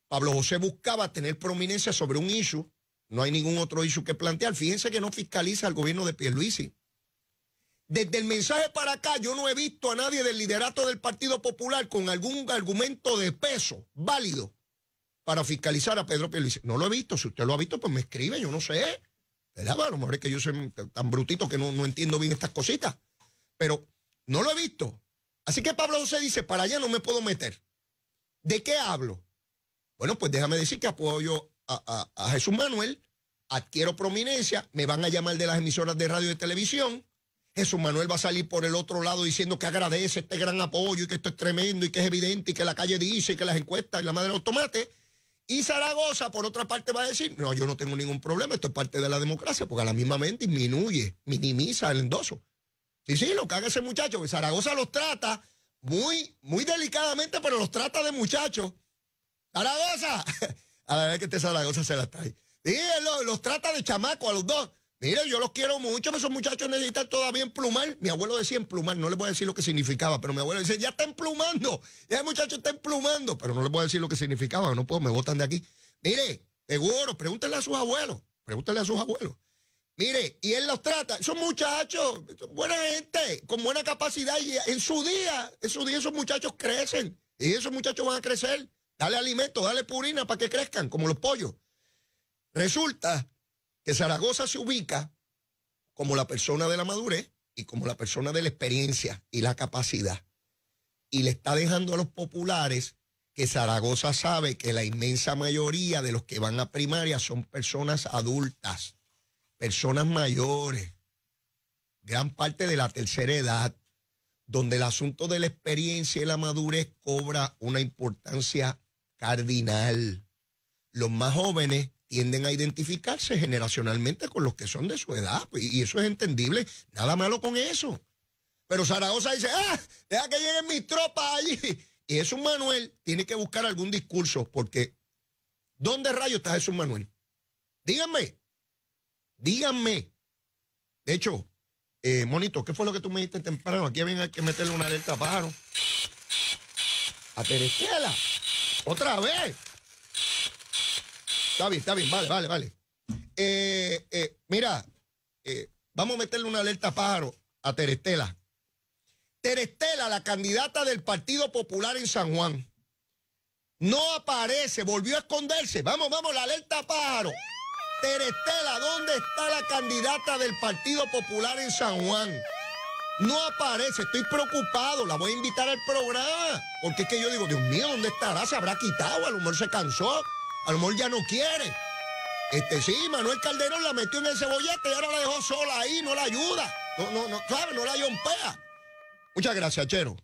Speaker 1: Pablo José buscaba tener prominencia sobre un issue. No hay ningún otro issue que plantear. Fíjense que no fiscaliza al gobierno de Pierluisi. Desde el mensaje para acá yo no he visto a nadie del liderato del Partido Popular con algún argumento de peso válido para fiscalizar a Pedro Pérez. No lo he visto, si usted lo ha visto, pues me escribe, yo no sé. ¿Verdad? a lo mejor es que yo soy tan brutito que no, entiendo bien estas cositas. Pero no lo he visto. Así que Pablo José dice, para allá no me puedo meter. ¿De qué hablo? Bueno, pues déjame decir que apoyo a, a Jesús Manuel, adquiero prominencia, me van a llamar de las emisoras de radio y televisión Jesús Manuel va a salir por el otro lado diciendo que agradece este gran apoyo y que esto es tremendo y que es evidente y que la calle dice y que las encuestas y la madre de los tomates. Y Zaragoza, por otra parte, va a decir, no, yo no tengo ningún problema, esto es parte de la democracia, porque a la misma mente disminuye, minimiza el endoso. Sí, sí, lo que haga ese muchacho, que Zaragoza los trata muy, muy delicadamente, pero los trata de muchachos. Zaragoza, a la que este Zaragoza se la trae. Sí, los, los trata de chamaco a los dos. Mire, yo los quiero mucho, pero esos muchachos necesitan todavía emplumar. Mi abuelo decía emplumar, no le voy a decir lo que significaba, pero mi abuelo dice, ya está emplumando, ya el muchacho está emplumando, pero no les voy a decir lo que significaba, no puedo, me botan de aquí. Mire, seguro, pregúntenle a sus abuelos, pregúntenle a sus abuelos. Mire, y él los trata, esos muchachos, buena gente, con buena capacidad, y en su día, en su día esos muchachos crecen, y esos muchachos van a crecer. Dale alimento, dale purina para que crezcan, como los pollos. Resulta que Zaragoza se ubica como la persona de la madurez y como la persona de la experiencia y la capacidad. Y le está dejando a los populares que Zaragoza sabe que la inmensa mayoría de los que van a primaria son personas adultas, personas mayores, gran parte de la tercera edad, donde el asunto de la experiencia y la madurez cobra una importancia cardinal. Los más jóvenes tienden a identificarse generacionalmente con los que son de su edad. Pues, y eso es entendible, nada malo con eso. Pero Zaragoza dice, ah, deja que lleguen mis tropas allí. Y Jesús Manuel tiene que buscar algún discurso porque ¿dónde rayo está Jesús Manuel? Díganme, díganme. De hecho, eh, Monito, ¿qué fue lo que tú me diste temprano? Aquí había que meterle una alerta a pájaro. A otra vez. Está bien, está bien, vale, vale, vale. Eh, eh, mira, eh, vamos a meterle una alerta a pájaro a Terestela. Terestela, la candidata del Partido Popular en San Juan. No aparece, volvió a esconderse. Vamos, vamos, la alerta pájaro. Terestela, ¿dónde está la candidata del Partido Popular en San Juan? No aparece, estoy preocupado, la voy a invitar al programa. Porque es que yo digo, Dios mío, ¿dónde estará? Se habrá quitado, el humor se cansó. A lo mejor ya no quiere. Este, sí, Manuel Calderón la metió en el cebollete y ahora la dejó sola ahí, no la ayuda. No, no, no, No la ayompea. Muchas gracias, Chero.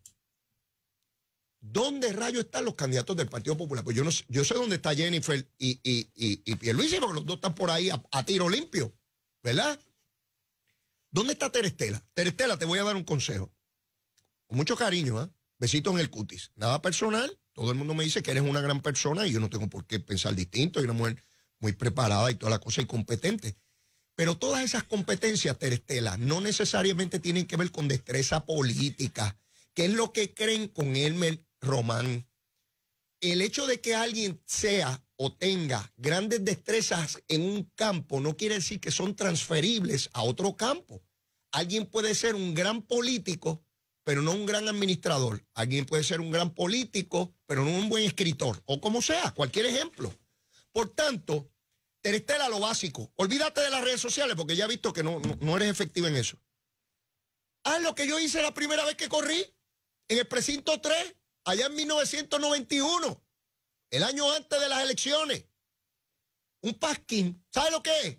Speaker 1: ¿Dónde rayos están los candidatos del Partido Popular? Pues yo no sé, yo sé dónde está Jennifer y, y, y, porque los dos están por ahí a, tiro limpio, ¿verdad? ¿Dónde está Terestela? Terestela, te voy a dar un consejo. Con mucho cariño, ¿ah? Besito en el cutis. Nada personal todo el mundo me dice que eres una gran persona y yo no tengo por qué pensar distinto. y una mujer muy preparada y toda la cosa y competente. Pero todas esas competencias, Terestela, no necesariamente tienen que ver con destreza política, que es lo que creen con Elmer Román. El hecho de que alguien sea o tenga grandes destrezas en un campo no quiere decir que son transferibles a otro campo. Alguien puede ser un gran político pero no un gran administrador. Alguien puede ser un gran político, pero no un buen escritor, o como sea, cualquier ejemplo. Por tanto, Terestela, lo básico. Olvídate de las redes sociales, porque ya he visto que no, eres efectivo en eso. Haz lo que yo hice la primera vez que corrí, en el precinto 3, allá en 1991, el año antes de las elecciones. Un pasquín, ¿sabe lo que es?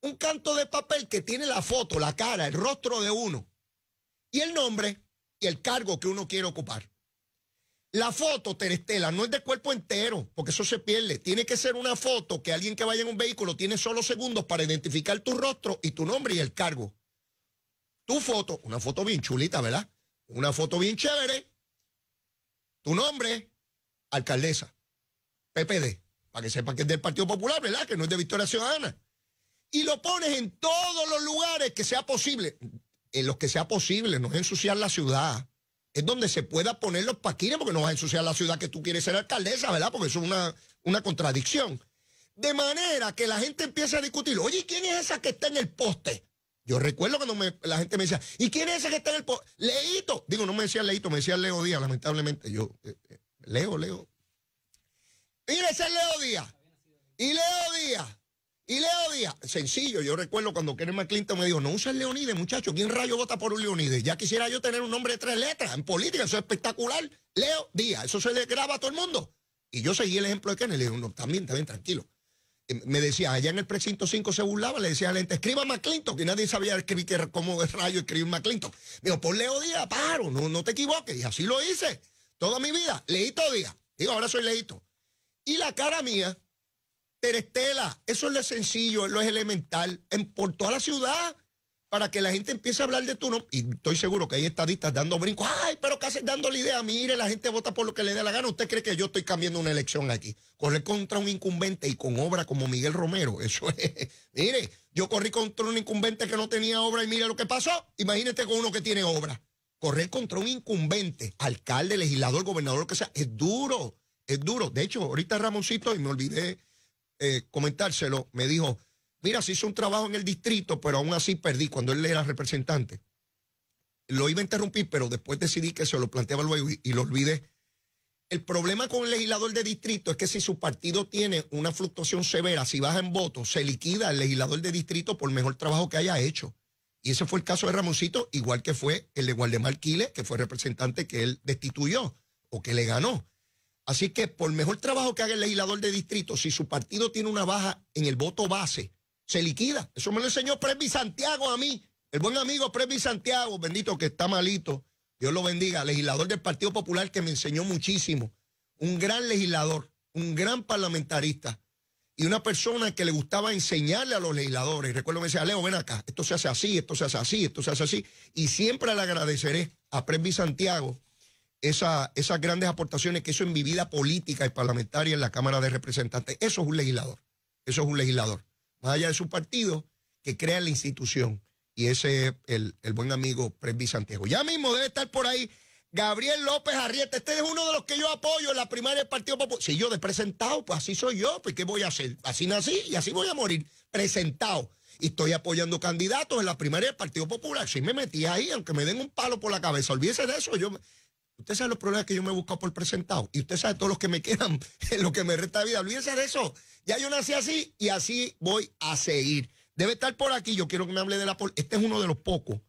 Speaker 1: Un canto de papel que tiene la foto, la cara, el rostro de uno y el nombre y el cargo que uno quiere ocupar. La foto, Terestela, no es de cuerpo entero, porque eso se pierde. Tiene que ser una foto que alguien que vaya en un vehículo tiene solo segundos para identificar tu rostro y tu nombre y el cargo. Tu foto, una foto bien chulita, ¿verdad? Una foto bien chévere. Tu nombre, alcaldesa, PPD, para que sepa que es del Partido Popular, ¿verdad? Que no es de Victoria Ciudadana. Y lo pones en todos los lugares que sea posible en los que sea posible, no es ensuciar la ciudad. Es donde se pueda poner los paquines, porque no vas a ensuciar la ciudad que tú quieres ser alcaldesa, ¿verdad? Porque eso es una, una contradicción. De manera que la gente empieza a discutir, oye, ¿quién es esa que está en el poste? Yo recuerdo cuando me, la gente me decía, ¿y quién es esa que está en el poste? Leito. Digo, no me decía Leito, me decía Leo Díaz, lamentablemente. Yo, eh, eh, Leo, Leo. Mira, ese es Leo Díaz. Y Leo Díaz y Leo Díaz, sencillo, yo recuerdo cuando Kenneth McClinton me dijo, no uses Leonides, muchacho, ¿quién rayo vota por un Leonides? Ya quisiera yo tener un nombre de tres letras en política, eso es espectacular. Leo Díaz, eso se le graba a todo el mundo. Y yo seguí el ejemplo de Kenneth, le digo, no, también, también, tranquilo. Me decía, allá en el precinto 5 se burlaba, le decía a la gente, escriba McClinton, que nadie sabía escribir cómo es rayo escribir McClinton. Digo, por Leo Díaz, paro, no, no te equivoques. Y así lo hice toda mi vida, todo Díaz. Digo, ahora soy leíto. Y la cara mía, Terestela, eso es lo sencillo, lo es elemental, en, por toda la ciudad, para que la gente empiece a hablar de tu Y estoy seguro que hay estadistas dando brincos, ay, pero casi dando la idea, mire, la gente vota por lo que le dé la gana, usted cree que yo estoy cambiando una elección aquí. Correr contra un incumbente y con obra como Miguel Romero, eso es, mire, yo corrí contra un incumbente que no tenía obra y mire lo que pasó, imagínate con uno que tiene obra. Correr contra un incumbente, alcalde, legislador, gobernador, lo que sea, es duro, es duro. De hecho, ahorita Ramoncito, y me olvidé eh, comentárselo, me dijo, mira, se hizo un trabajo en el distrito, pero aún así perdí cuando él era representante. Lo iba a interrumpir, pero después decidí que se lo planteaba luego y, lo olvidé. El problema con el legislador de distrito es que si su partido tiene una fluctuación severa, si baja en votos, se liquida el legislador de distrito por mejor trabajo que haya hecho. Y ese fue el caso de Ramoncito, igual que fue el de Gualdemar Quiles, que fue representante que él destituyó o que le ganó. Así que por mejor trabajo que haga el legislador de distrito, si su partido tiene una baja en el voto base, se liquida. Eso me lo enseñó Presby Santiago a mí, el buen amigo Presby Santiago, bendito que está malito, Dios lo bendiga, legislador del Partido Popular que me enseñó muchísimo, un gran legislador, un gran parlamentarista y una persona que le gustaba enseñarle a los legisladores. Recuerdo que decía, Leo, ven acá, esto se hace así, esto se hace así, esto se hace así. Y siempre le agradeceré a Presby Santiago esas grandes aportaciones que hizo en mi vida política y parlamentaria en la Cámara de Representantes. Eso es un legislador. Eso es un legislador. Más allá de su partido, que crea la institución. Y ese es el, buen amigo Presby Santiago. Ya mismo debe estar por ahí Gabriel López Arrieta. Este es uno de los que yo apoyo en la primaria del Partido Popular. Si yo de presentado, pues así soy yo. Pues ¿qué voy a hacer? Así nací y así voy a morir. Presentado y estoy apoyando candidatos en la primaria del Partido Popular. Si me metí ahí, aunque me den un palo por la cabeza, olvídese de eso. Yo, Usted sabe los problemas que yo me he buscado por presentado. Y usted sabe todos los que me quedan, lo que me resta de vida. Olvídense de eso. Ya yo nací así y así voy a seguir. Debe estar por aquí. Yo quiero que me hable de la. Este es uno de los pocos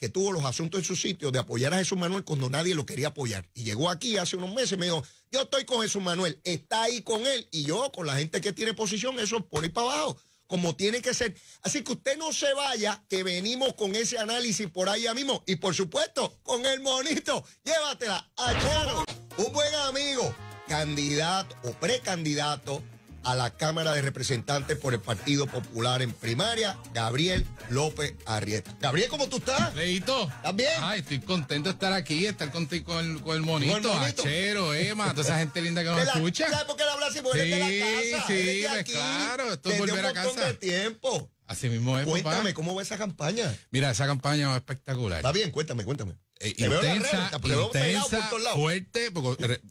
Speaker 1: que tuvo los asuntos en su sitio de apoyar a Jesús Manuel cuando nadie lo quería apoyar. Y llegó aquí hace unos meses y me dijo: Yo estoy con Jesús Manuel, está ahí con él. Y yo, con la gente que tiene posición, eso por ahí para abajo como tiene que ser. Así que usted no se vaya, que venimos con ese análisis por ahí mismo. Y por supuesto, con el monito, llévatela. Ayer, un buen amigo, candidato o precandidato a la Cámara de Representantes por el Partido Popular en primaria, Gabriel López Arrieta. Gabriel, ¿cómo tú estás? Leito. ¿Estás bien? Ay, estoy contento de estar aquí, estar contigo con el, con
Speaker 4: el monito, el Achero, Emma, toda esa gente linda que nos escucha. ¿Sabes por
Speaker 1: qué le hablas y Porque sí, la casa. Sí, sí, pues claro, esto es volver a casa. De tiempo. Así mismo es, Cuéntame, ¿cómo va esa campaña?
Speaker 4: Mira, esa campaña va espectacular. Está bien,
Speaker 1: cuéntame, cuéntame. Eh, intensa, intensa
Speaker 4: fuerte,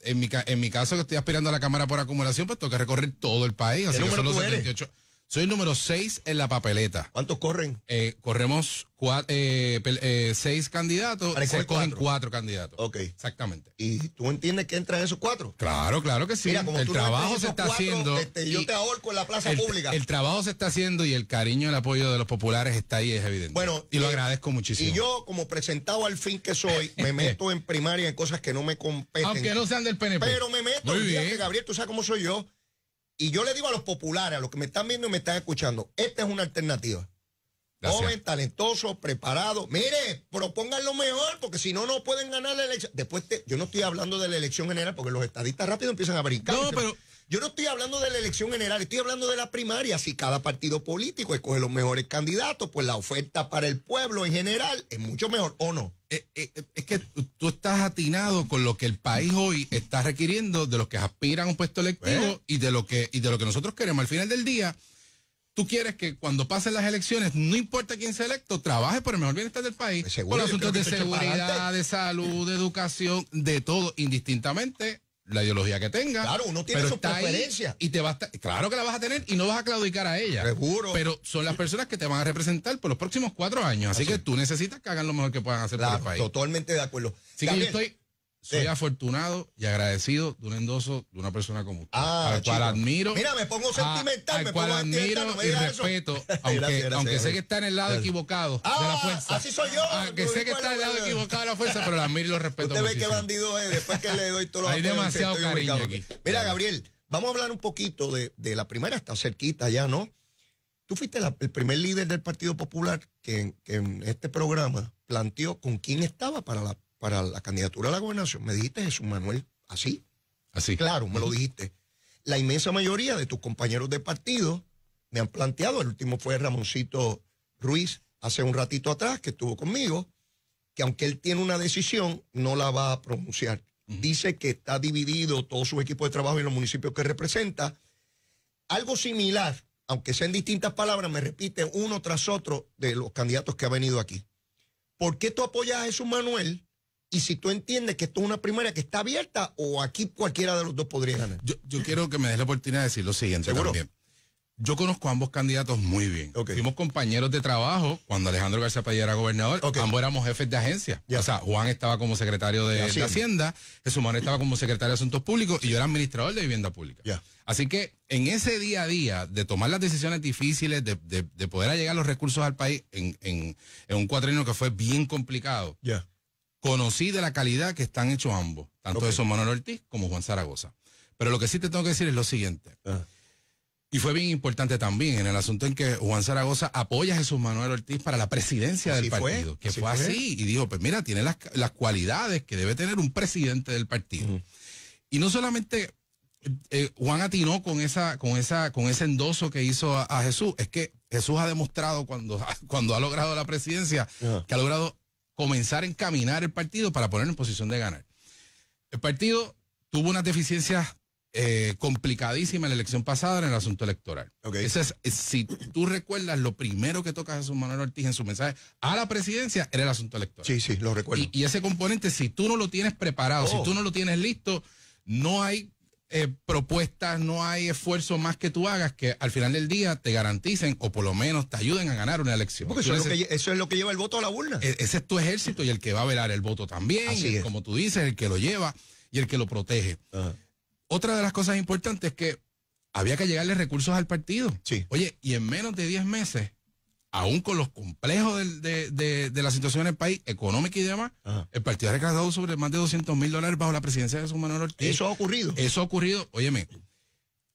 Speaker 4: en mi, caso que estoy aspirando a la Cámara por acumulación, pues tengo que recorrer todo el país. Así que 78. Soy número 6 en la papeleta. ¿Cuántos corren? Eh, corremos eh, eh, seis candidatos. recogen cogen cuatro. candidatos. Ok. Exactamente. ¿Y
Speaker 1: tú entiendes que entran esos cuatro?
Speaker 4: Claro, claro que sí. como el trabajo se está haciendo. Este, yo te ahorco en la plaza pública. El trabajo se está haciendo y el cariño y el apoyo de los populares está ahí, es evidente. Bueno. Y lo agradezco
Speaker 1: muchísimo. Y yo, como presentado al fin que soy, me meto en primaria en cosas que no me competen. Aunque no sean del PNP. Pero me meto. Muy bien. Gabriel, tú sabes cómo soy yo y yo le digo a los populares, a los que me están viendo y me están escuchando, esta es una alternativa. Joven, talentoso, preparado. Mire, propongan lo mejor, porque si no, no pueden ganar la elección. Después, yo no estoy hablando de la elección general, porque los estadistas rápido empiezan a brincar. No, pero. Yo no estoy hablando de la elección general, estoy hablando de la primaria. Si cada partido político escoge los mejores candidatos, pues la oferta para el pueblo en general es mucho mejor, ¿o no? Eh, eh, eh, es que tú estás atinado con
Speaker 4: lo que el país hoy está requiriendo de los que aspiran a un puesto electivo y, de lo que, y de lo que nosotros queremos. Al final del día, tú quieres que cuando pasen las elecciones, no importa quién sea electo, trabaje por el mejor bienestar del país, por asuntos de seguridad, de salud, de educación, de todo, indistintamente la ideología que tenga. Claro, uno tiene su preferencia. Y te claro que la vas a tener y no vas a claudicar a ella. Pero son las personas que te van a representar por los próximos cuatro años. Así, que tú necesitas que hagan lo mejor que puedan hacer por el país. Totalmente de acuerdo. Así que yo estoy soy afortunado y agradecido de un endoso de una persona como usted. Ah, al cual admiro. Mira, me pongo sentimental, a, admiro y respeto, aunque, aunque sé que está en el lado equivocado
Speaker 1: ah, de la fuerza. Así soy yo. Aunque ah, sé que está en el lado equivocado de la fuerza, pero la admiro y lo respeto. Usted ve qué bandido es después que le doy todo Hay demasiado cariño aquí. Mira, Gabriel, vamos a hablar un poquito de, de la primera, está cerquita ya, ¿no? Tú fuiste el primer líder del Partido Popular que en este programa planteó con quién estaba para la para la candidatura a la gobernación, me dijiste Jesús Manuel, así. Así. Claro, me lo dijiste. La inmensa mayoría de tus compañeros de partido me han planteado, el último fue Ramoncito Ruiz hace un ratito atrás que estuvo conmigo, que aunque él tiene una decisión, no la va a pronunciar. Dice que está dividido todo su equipo de trabajo en los municipios que representa. Algo similar, aunque sean distintas palabras, me repite uno tras otro de los candidatos que ha venido aquí. ¿Por qué tú apoyas a Jesús Manuel y si tú entiendes que esto es una primaria que está abierta o aquí cualquiera de los dos podría ganar. Yo, quiero que me des la oportunidad de decir lo siguiente
Speaker 4: también. Yo conozco a ambos candidatos muy bien. Fuimos compañeros de trabajo cuando Alejandro García Padilla era gobernador. Ambos éramos jefes de agencia. O sea, Juan estaba como secretario de, Hacienda, Jesús Manuel estaba como secretario de Asuntos Públicos y yo era administrador de Vivienda Pública. Así que en ese día a día de tomar las decisiones difíciles, de, poder llegar los recursos al país en, en un cuatrino que fue bien complicado conocí de la calidad que están hechos ambos, tanto Jesús eso Manuel Ortiz como Juan Zaragoza. Pero lo que sí te tengo que decir es lo siguiente. Ah. Y fue bien importante también en el asunto en que Juan Zaragoza apoya a Jesús Manuel Ortiz para la presidencia del partido, que fue, así y dijo, pues mira, tiene las, cualidades que debe tener un presidente del partido. Y no solamente eh, eh, Juan atinó con esa, con esa, con ese endoso que hizo a, Jesús, es que Jesús ha demostrado cuando, cuando ha logrado la presidencia que ha logrado comenzar a encaminar el partido para ponerlo en posición de ganar. El partido tuvo unas deficiencias eh, complicadísimas en la elección pasada en el asunto electoral. Eh, si tú recuerdas, lo primero que toca Jesús Manuel Ortiz en su mensaje a la presidencia era el asunto electoral. Sí, sí, lo recuerdo. Y, ese componente, si tú no lo tienes preparado, si oh. tú no lo tienes listo, no hay eh, propuestas, no hay esfuerzo más que tú hagas que al final del día te garanticen o por lo menos te ayuden a ganar una elección. Porque eso, es, lo que lleva el voto a la urna. E, ese es tu ejército y el que va a velar el voto también, y como tú dices, el que lo lleva y el que lo protege. Otra de las cosas importantes es que había que llegarle recursos al partido. Sí. Oye, y en menos de 10 meses aún con los complejos de, la situación en el país, económica y demás, el partido ha recaudado sobre más de 200 mil dólares bajo la presidencia de Jesús Manuel Ortiz. Eso ha ocurrido. Eso ha ocurrido, óyeme,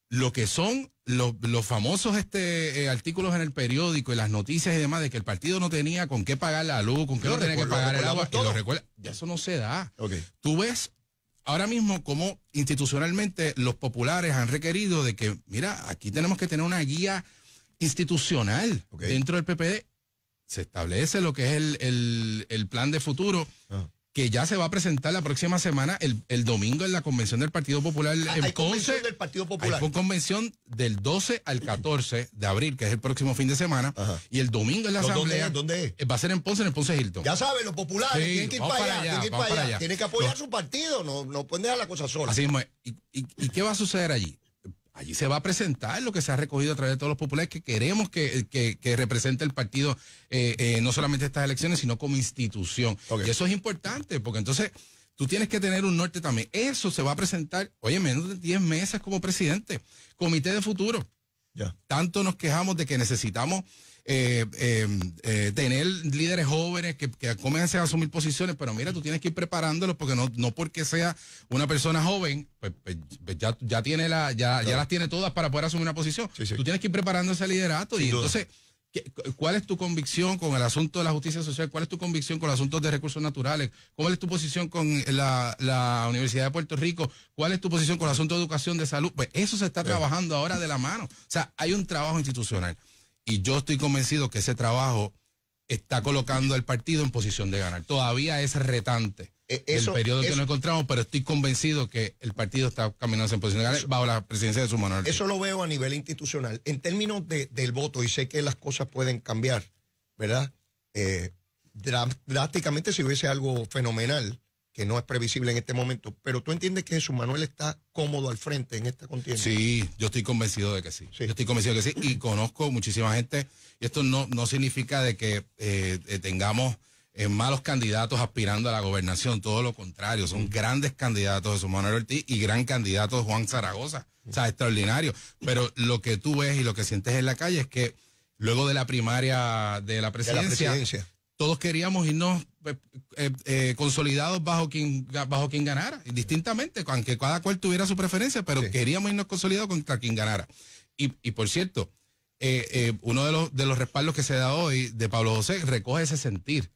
Speaker 4: lo que son los, famosos este, eh, artículos en el periódico y las noticias y demás de que el partido no tenía con qué pagar la luz, con qué no tenía que pagar el agua, lo recuerda, ya eso no se da. Tú ves ahora mismo cómo institucionalmente los populares han requerido de que, mira, aquí tenemos que tener una guía institucional dentro del PPD. Se establece lo que es el, el, plan de futuro. Ah. que ya se va a presentar la próxima semana, el, domingo, en la convención del Partido Popular. Ah, en Ponce convención del convención del 12 al 14 de abril, que es el próximo fin de semana. Y el domingo en la asamblea. ¿Dónde es? Va a ser en Ponce, en el Ponce Hilton. Ya saben, los populares tienen que ir para, allá, tienen que ir para allá. que apoyar su partido, no, no pueden dejar la cosa sola. y qué va a suceder allí? allí se va a presentar lo que se ha recogido a través de todos los populares que queremos que, represente el partido, eh, eh, no solamente estas elecciones, sino como institución. Y eso es importante, porque entonces tú tienes que tener un norte también. Eso se va a presentar, oye, menos de 10 meses como presidente, comité de futuro. Tanto nos quejamos de que necesitamos eh, em, eh, tener líderes jóvenes que, que, comiencen a asumir posiciones, pero mira, tú tienes que ir preparándolos porque no, no porque sea una persona joven, pues, pues, pues ya, ya, tiene la, ya, ya las tiene todas para poder asumir una posición. Tú tienes que ir preparando ese liderato y entonces... ¿Cuál es tu convicción con el asunto de la justicia social? ¿Cuál es tu convicción con los asuntos de recursos naturales? ¿Cuál es tu posición con la, la Universidad de Puerto Rico? ¿Cuál es tu posición con el asunto de educación de salud? Pues eso se está trabajando ahora de la mano. O sea, hay un trabajo institucional. Y yo estoy convencido que ese trabajo está colocando al partido en posición de ganar. Todavía es retante e, el periodo que nos encontramos, pero estoy convencido que el partido está caminando en posición de ganar bajo la presidencia de su monarquía.
Speaker 1: Eso lo veo a nivel institucional. En términos del voto, y sé que las cosas pueden cambiar, ¿verdad? Eh, drásticamente si hubiese algo fenomenal que no es previsible en este momento, pero tú entiendes que Jesús Manuel está cómodo al frente en esta contienda.
Speaker 4: Sí, yo estoy convencido de que sí. Yo estoy convencido de que sí y conozco muchísima gente. Y esto no, no significa de que eh, tengamos eh, malos candidatos aspirando a la gobernación, todo lo contrario, son grandes candidatos Jesús Manuel Ortiz y gran candidato Juan Zaragoza, o sea, extraordinario. Pero lo que tú ves y lo que sientes en la calle es que luego de la primaria de la presidencia todos queríamos irnos eh, eh, eh, consolidados bajo quien, bajo quien ganara, distintamente, aunque cada cual tuviera su preferencia, pero queríamos irnos consolidados contra quien ganara. Y, y por cierto, uno de los, de los respaldos que se da hoy de Pablo José recoge ese sentir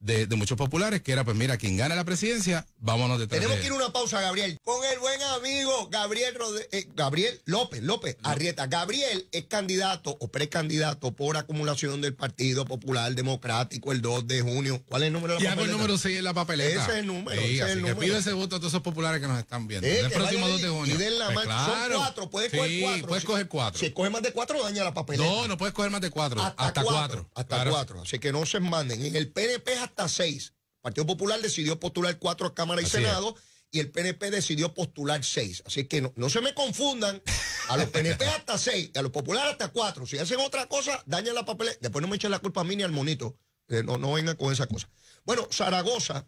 Speaker 4: de, muchos populares, que era, pues mira, quien gana la presidencia, vámonos detrás. Tenemos que ir
Speaker 1: a una pausa, Gabriel, con el buen amigo Gabriel, Rodríguez eh, Gabriel López, López Arrieta. Gabriel es candidato o precandidato por acumulación del Partido Popular Democrático el 2 de junio. ¿Cuál es el número de la ya papeleta? Ya el número 6 en la papeleta. Ese es el número. Sí, ese así ese voto a todos esos populares que nos están viendo. Eh, el próximo 2 de junio. Y la pues claro. Son cuatro, puedes coger cuatro. puedes si, coger cuatro. Si coges más de cuatro, daña la papeleta. No, no puedes coger más de cuatro. Hasta, cuatro. Hasta cuatro. Así que no se manden. En el PNP hasta hasta seis. Partido Popular decidió postular cuatro a Cámara y Senado y el PNP decidió postular seis. Así que no, se me confundan. A los PNP hasta seis, y a los populares hasta cuatro. Si hacen otra cosa, dañan la papelera Después no me echen la culpa a mí ni al monito. Eh, no, no vengan con esa cosa. Bueno, Zaragoza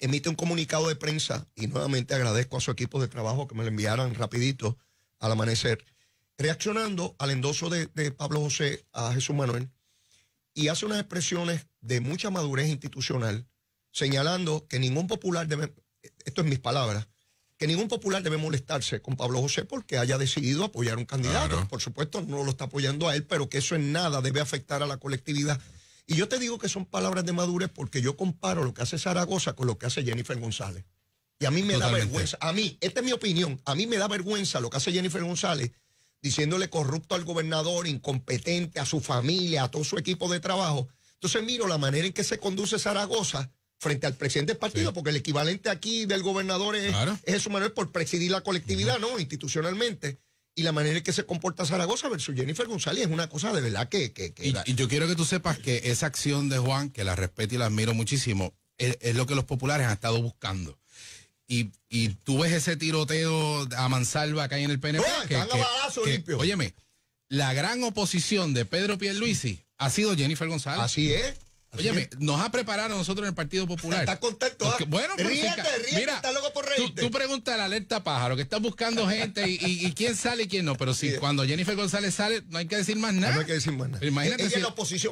Speaker 1: emite un comunicado de prensa y nuevamente agradezco a su equipo de trabajo que me lo enviaran rapidito al amanecer, reaccionando al endoso de Pablo José a Jesús Manuel y hace unas expresiones de mucha madurez institucional, señalando que ningún popular debe, esto es mis palabras, que ningún popular debe molestarse con Pablo José porque haya decidido apoyar un candidato. Por supuesto, no lo está apoyando a él, pero que eso en nada debe afectar a la colectividad. Y yo te digo que son palabras de madurez porque yo comparo lo que hace Zaragoza con lo que hace Jennifer González. Y a mí me da vergüenza, a mí, esta es mi opinión, a mí me da vergüenza lo que hace Jennifer González diciéndole corrupto al gobernador, incompetente, a su familia, a todo su equipo de trabajo entonces miro la manera en que se conduce Zaragoza frente al presidente del partido, porque el equivalente aquí del gobernador es, Jesús Manuel por presidir la colectividad, ¿no? Institucionalmente. Y la manera en que se comporta Zaragoza versus Jennifer González es una cosa de verdad que... que, que y, yo quiero que tú sepas que esa acción de Juan,
Speaker 4: que la respeto y la admiro muchísimo, es, lo que los populares han estado buscando. Y, tú ves ese tiroteo a mansalva acá en el PNP. que, óyeme, la gran oposición de Pedro Pierluisi ha sido Jennifer González. Así es. Oye, nos ha preparado nosotros en el Partido Popular. Está contento. ¿ah? bueno, ríete, mira, está loco por reírte. Tú, preguntas a la alerta pájaro, que está buscando gente y, quién sale y quién no. Pero si cuando Jennifer González sale, no hay que decir más nada. Ah, no
Speaker 1: hay que decir más nada. Imagínate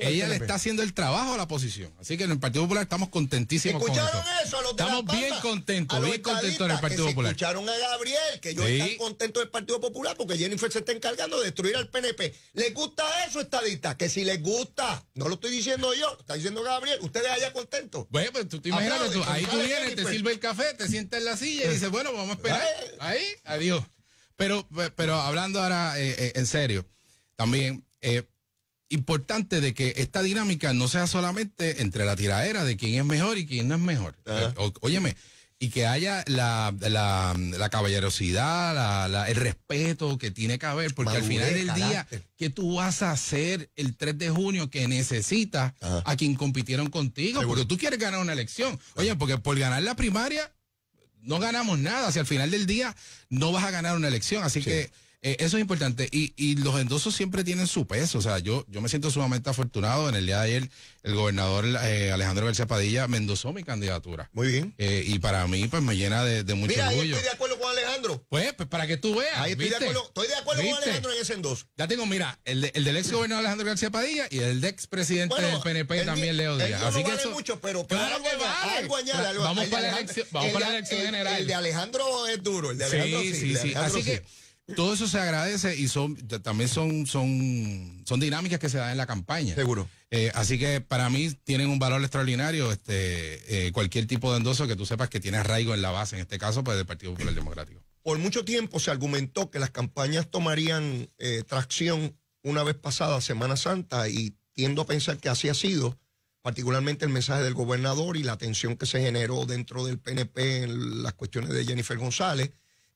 Speaker 1: ella, le está
Speaker 4: haciendo el trabajo a la oposición. Así que en el Partido Popular estamos contentísimos ¿Escucharon eso. eso a los de estamos bien contentos, bien contentos en el Partido que Popular. Escucharon a Gabriel, que yo estoy
Speaker 1: contento del Partido Popular porque Jennifer se está encargando de destruir al PNP. ¿Les gusta eso, estadista? Que si les gusta, no lo estoy diciendo yo, está diciendo Gabriel, ustedes allá contentos. Bueno, pues tú te ah, imaginas ahí tú vienes, te pues. sirve el café, te sientas en la silla
Speaker 4: y dices, bueno, vamos a esperar. Ahí, adiós. Pero, pero hablando ahora eh, eh, en serio, también es eh, importante de que esta dinámica no sea solamente entre la tiradera de quién es mejor y quién no es mejor. óyeme, y que haya la, caballerosidad, el respeto que tiene que haber, porque al final del día, ¿qué tú vas a hacer el 3 de junio que necesitas a quien compitieron contigo? Porque tú quieres ganar una elección. Oye, porque por ganar la primaria no ganamos nada. Si al final del día no vas a ganar una elección. Así que eh, eso es importante. Y, y, los endosos siempre tienen su peso. O sea, yo, yo me siento sumamente afortunado. En el día de ayer, el gobernador eh, Alejandro García Padilla me endosó mi candidatura. Muy bien. Eh, y para mí, pues me llena de, de mucho Mira, orgullo. Ahí estoy de
Speaker 1: acuerdo con Alejandro.
Speaker 4: Pues, pues para que tú veas. estoy de acuerdo, estoy de acuerdo con Alejandro en ese endoso. Ya tengo, mira, el, el del ex gobernador Alejandro García Padilla y el del ex presidente del PNP también, Leo Díaz. Así no que vale
Speaker 1: mucho, pero, claro que vale. vamos, para la, elección, la elección, general. El, de Alejandro es duro, el de Alejandro sí, sí, sí, Alejandro Así que
Speaker 4: todo eso se agradece y son también son, son, dinámicas que se dan en la campaña. Seguro. Eh, así que para mí tienen un valor extraordinario este, eh, cualquier tipo de endoso que tú sepas que tiene arraigo en la base, en este caso, pues del Partido Popular Democrático.
Speaker 1: Por mucho tiempo se argumentó que las campañas tomarían eh, tracción una vez pasada Semana Santa y tiendo a pensar que así ha sido, particularmente el mensaje del gobernador y la tensión que se generó dentro del PNP en las cuestiones de Jennifer González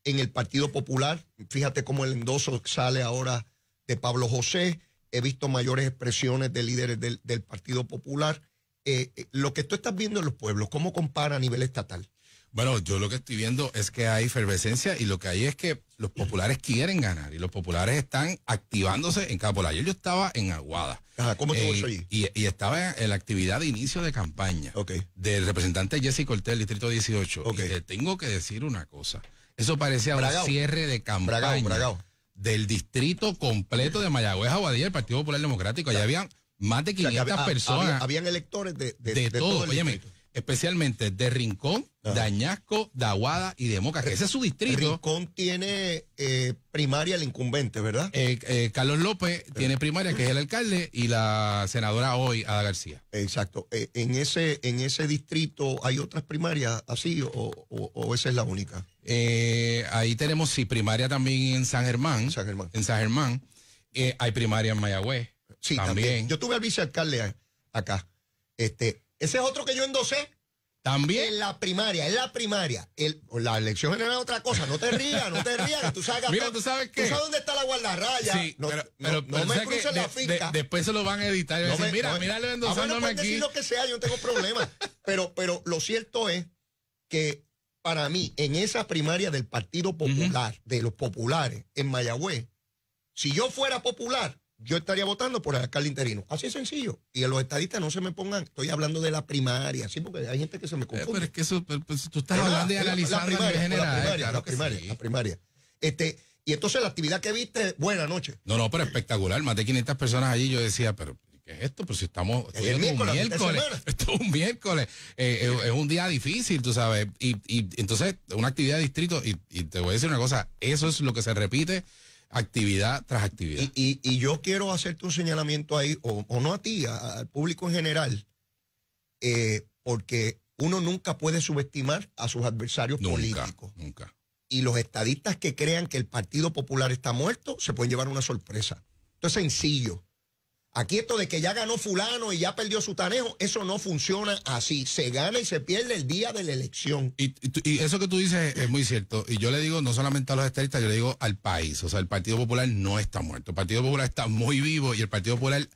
Speaker 1: en el Partido Popular. Fíjate cómo el endoso sale ahora de Pablo José. He visto mayores expresiones de líderes del, Partido Popular. Eh, eh, lo que tú estás viendo en los pueblos, ¿cómo compara a nivel estatal? Bueno, yo lo que estoy viendo
Speaker 4: es que hay efervescencia y lo que hay es que los populares quieren ganar y los populares están activándose en cada polar. yo estaba en Aguada. Eh, y, estaba en la actividad de inicio de campaña del representante Jesse Cortés, Distrito 18. tengo que decir una cosa. Eso parecía ahora un cierre de campaña del distrito completo de Mayagüez, Aguadilla, el Partido Popular Democrático. Allá habían más de 500 ah, personas. habían
Speaker 1: electores de, todo. el
Speaker 4: especialmente de Rincón, Dañasco, ah. de y de Moca, que ese es su distrito. Rincón tiene eh, primaria el incumbente, ¿verdad? Eh, eh,
Speaker 1: Carlos López tiene primaria, que es el alcalde, y la senadora hoy, Ada García. Exacto. en, ese, en ese distrito hay otras primarias así o, esa es la única. ahí tenemos, sí, primaria también en San Germán. San En San Germán. hay primaria en Mayagüez. Sí, también. también. Yo tuve al vicealcalde acá. Este, ese es otro que yo endosé. También. En la primaria, en la primaria. El, la elección general es otra cosa. No te rías, no te rías, que tú sabes Mira, tú sabes qué. Tú sabes dónde está la guardarraya. Sí, no, pero, pero, no, me cruces la finca. después se lo van a editar. Y van a decir, me, mira, No me endosándome aquí. decir lo que sea, yo no tengo problema. pero, pero lo cierto es que para mí, en esa primaria del Partido Popular, de los populares en Mayagüez, si yo fuera popular, yo estaría votando por el alcalde interino. Así es sencillo. Y a los estadistas no se me pongan, estoy hablando de la primaria, porque hay gente que se me eh, confunde. pero es que eso, pues, tú estás hablando de y la, primaria, general, la primaria, la, primaria la primaria, Este, y entonces la actividad que viste, buena noche. No, no,
Speaker 4: pero espectacular, más de 500 personas allí, yo decía, pero ¿qué es esto? Pues si estamos, es un miércoles, es un miércoles, eh, eh, es, un día difícil, tú sabes, y, entonces una actividad de distrito, y, y te voy a decir una cosa, eso es lo que se repite actividad tras actividad.
Speaker 1: Y, yo quiero hacerte un señalamiento ahí, o, o no a ti, al público en general, eh, porque uno nunca puede subestimar a sus adversarios políticos. Nunca. Y los estadistas que crean que el Partido Popular está muerto se pueden llevar una sorpresa. Esto es sencillo. Aquí esto de que ya ganó fulano y ya perdió su tanejo, eso no funciona así. Se gana y se pierde el día de la elección. Y, eso que tú dices es
Speaker 4: muy cierto. Y yo le digo no solamente a los estadistas, yo le digo al país. O sea, el Partido Popular no está muerto. El Partido Popular está muy vivo y el Partido Popular,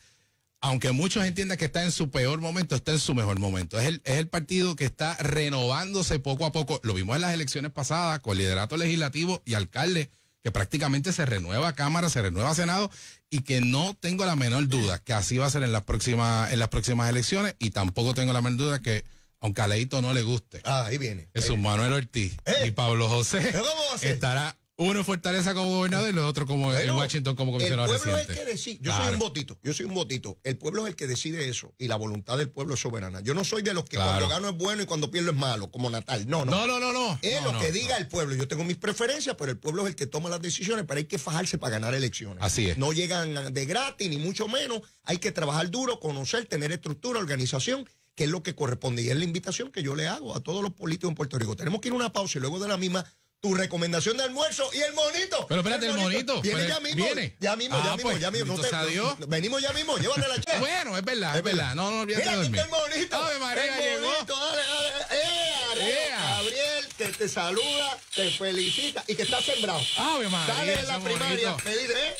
Speaker 4: aunque muchos entiendan que está en su peor momento, está en su mejor momento. Es es el partido que está renovándose poco a poco. Lo vimos en las elecciones pasadas con liderato legislativo y alcalde que prácticamente se renueva Cámara, se renueva Senado y que no tengo la menor duda que así va a ser en las próximas en las próximas elecciones y tampoco tengo la menor duda que aunque a Leito no le guste. Ah, ahí viene. es Manuel Ortiz eh. y Pablo José estará
Speaker 1: uno Fortaleza como
Speaker 4: gobernador y el otro como Washington como comisionado El pueblo es
Speaker 1: el que decide. Yo soy un votito. yo soy un votito. El pueblo es el que decide eso y la voluntad del pueblo es soberana. Yo no soy de los que cuando gano es bueno y cuando pierdo es malo, como Natal. No, no. No, no, Es lo que diga el pueblo. Yo tengo mis preferencias, pero el pueblo es el que toma las decisiones, pero hay que fajarse para ganar elecciones. Así es. No llegan de gratis, ni mucho menos. Hay que trabajar duro, conocer, tener estructura, organización que es lo que corresponde. Y es la invitación que yo le hago a todos los políticos en Puerto Rico. Tenemos que ir a una pausa y luego de la misma tu recomendación de almuerzo y el monito. Pero espérate, el monito. Pues, viene ya mismo. Ya ah, mismo, pues, ya mismo, ya mismo. venimos ya mismo, llévale la chela. Bueno, es verdad, es verdad. No, no, Mira, el monito. Ave María, llegó. Gabriel, que te saluda, te felicita y que está sembrado. Ave María. Sale de la primaria, me diré.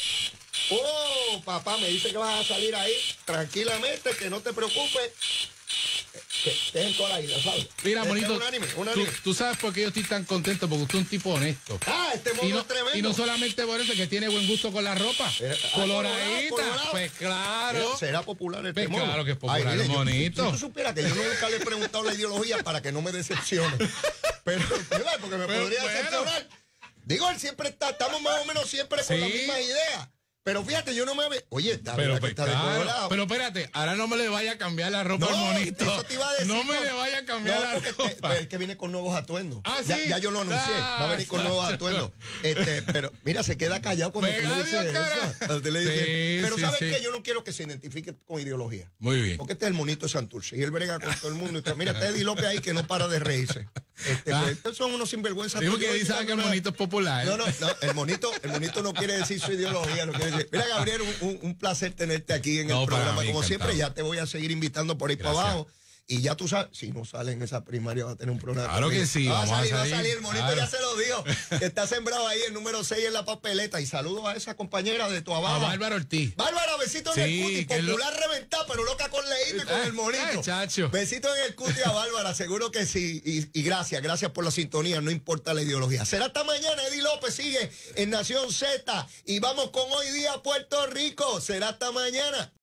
Speaker 1: Oh, papá, me dice que vas a salir ahí tranquilamente, que no te preocupes que estés la isla, ¿sabes? Mira, este bonito.
Speaker 4: Tú, sabes por qué yo estoy tan contento, porque usted es un tipo honesto. Ah, este mono es tremendo. Y no solamente por eso, que tiene buen gusto con la ropa. Eh, ah, coloradita. Pues claro. Será popular este pues Claro que es popular, bonito. Yo, tú
Speaker 1: supieras que yo nunca le he preguntado la ideología para que no me decepcione. Pero, ¿verdad? Porque me pues podría bueno. decepcionar. Digo, él siempre está, estamos más o menos siempre con la misma idea. Pero fíjate, yo no me había. Oye, está pero, que pues, está pero espérate, ahora no me le vaya a cambiar la ropa al monito. Eso te iba a decir, no, me le vaya a cambiar la ropa. es que viene con nuevos atuendos. Ah, ¿sí? ya, yo lo anuncié. va a venir con nuevos atuendos. Este, pero mira, se queda callado cuando tú le eso. Le dice, pero ¿sabes qué? Yo no quiero que se identifique con ideología. Muy bien. Porque este es el monito de Santurce. Y él brega con todo el mundo. mira te, mira, Teddy López ahí que no para de reírse. Este, ah. pues, son unos sinvergüenzas. Digo que decir que el monito es popular. ¿eh? No, no, El monito, el monito no quiere decir su ideología, no quiere decir Mira, Gabriel, un, placer tenerte aquí en el programa. Como siempre, ya te voy a seguir invitando por ahí para abajo. Y ya tú sabes, si no sale en esa primaria va a tener un problema. Claro que sí. Va, a salir, va a salir, el monito ya se lo dijo. Está sembrado ahí el número 6 en la papeleta. Y saludo a esa compañera de tu abajo. A Bárbara Ortiz. Bárbara, besito en el cuti. Popular reventado pero loca con leíme con eh, el monito. Eh, chacho. Besito en el cuti a Bárbara, seguro que sí. Y, gracias, gracias por la sintonía, no importa la ideología. Será hasta mañana, Eddie López sigue en Nación Z. Y vamos con hoy día Puerto Rico. Será hasta mañana.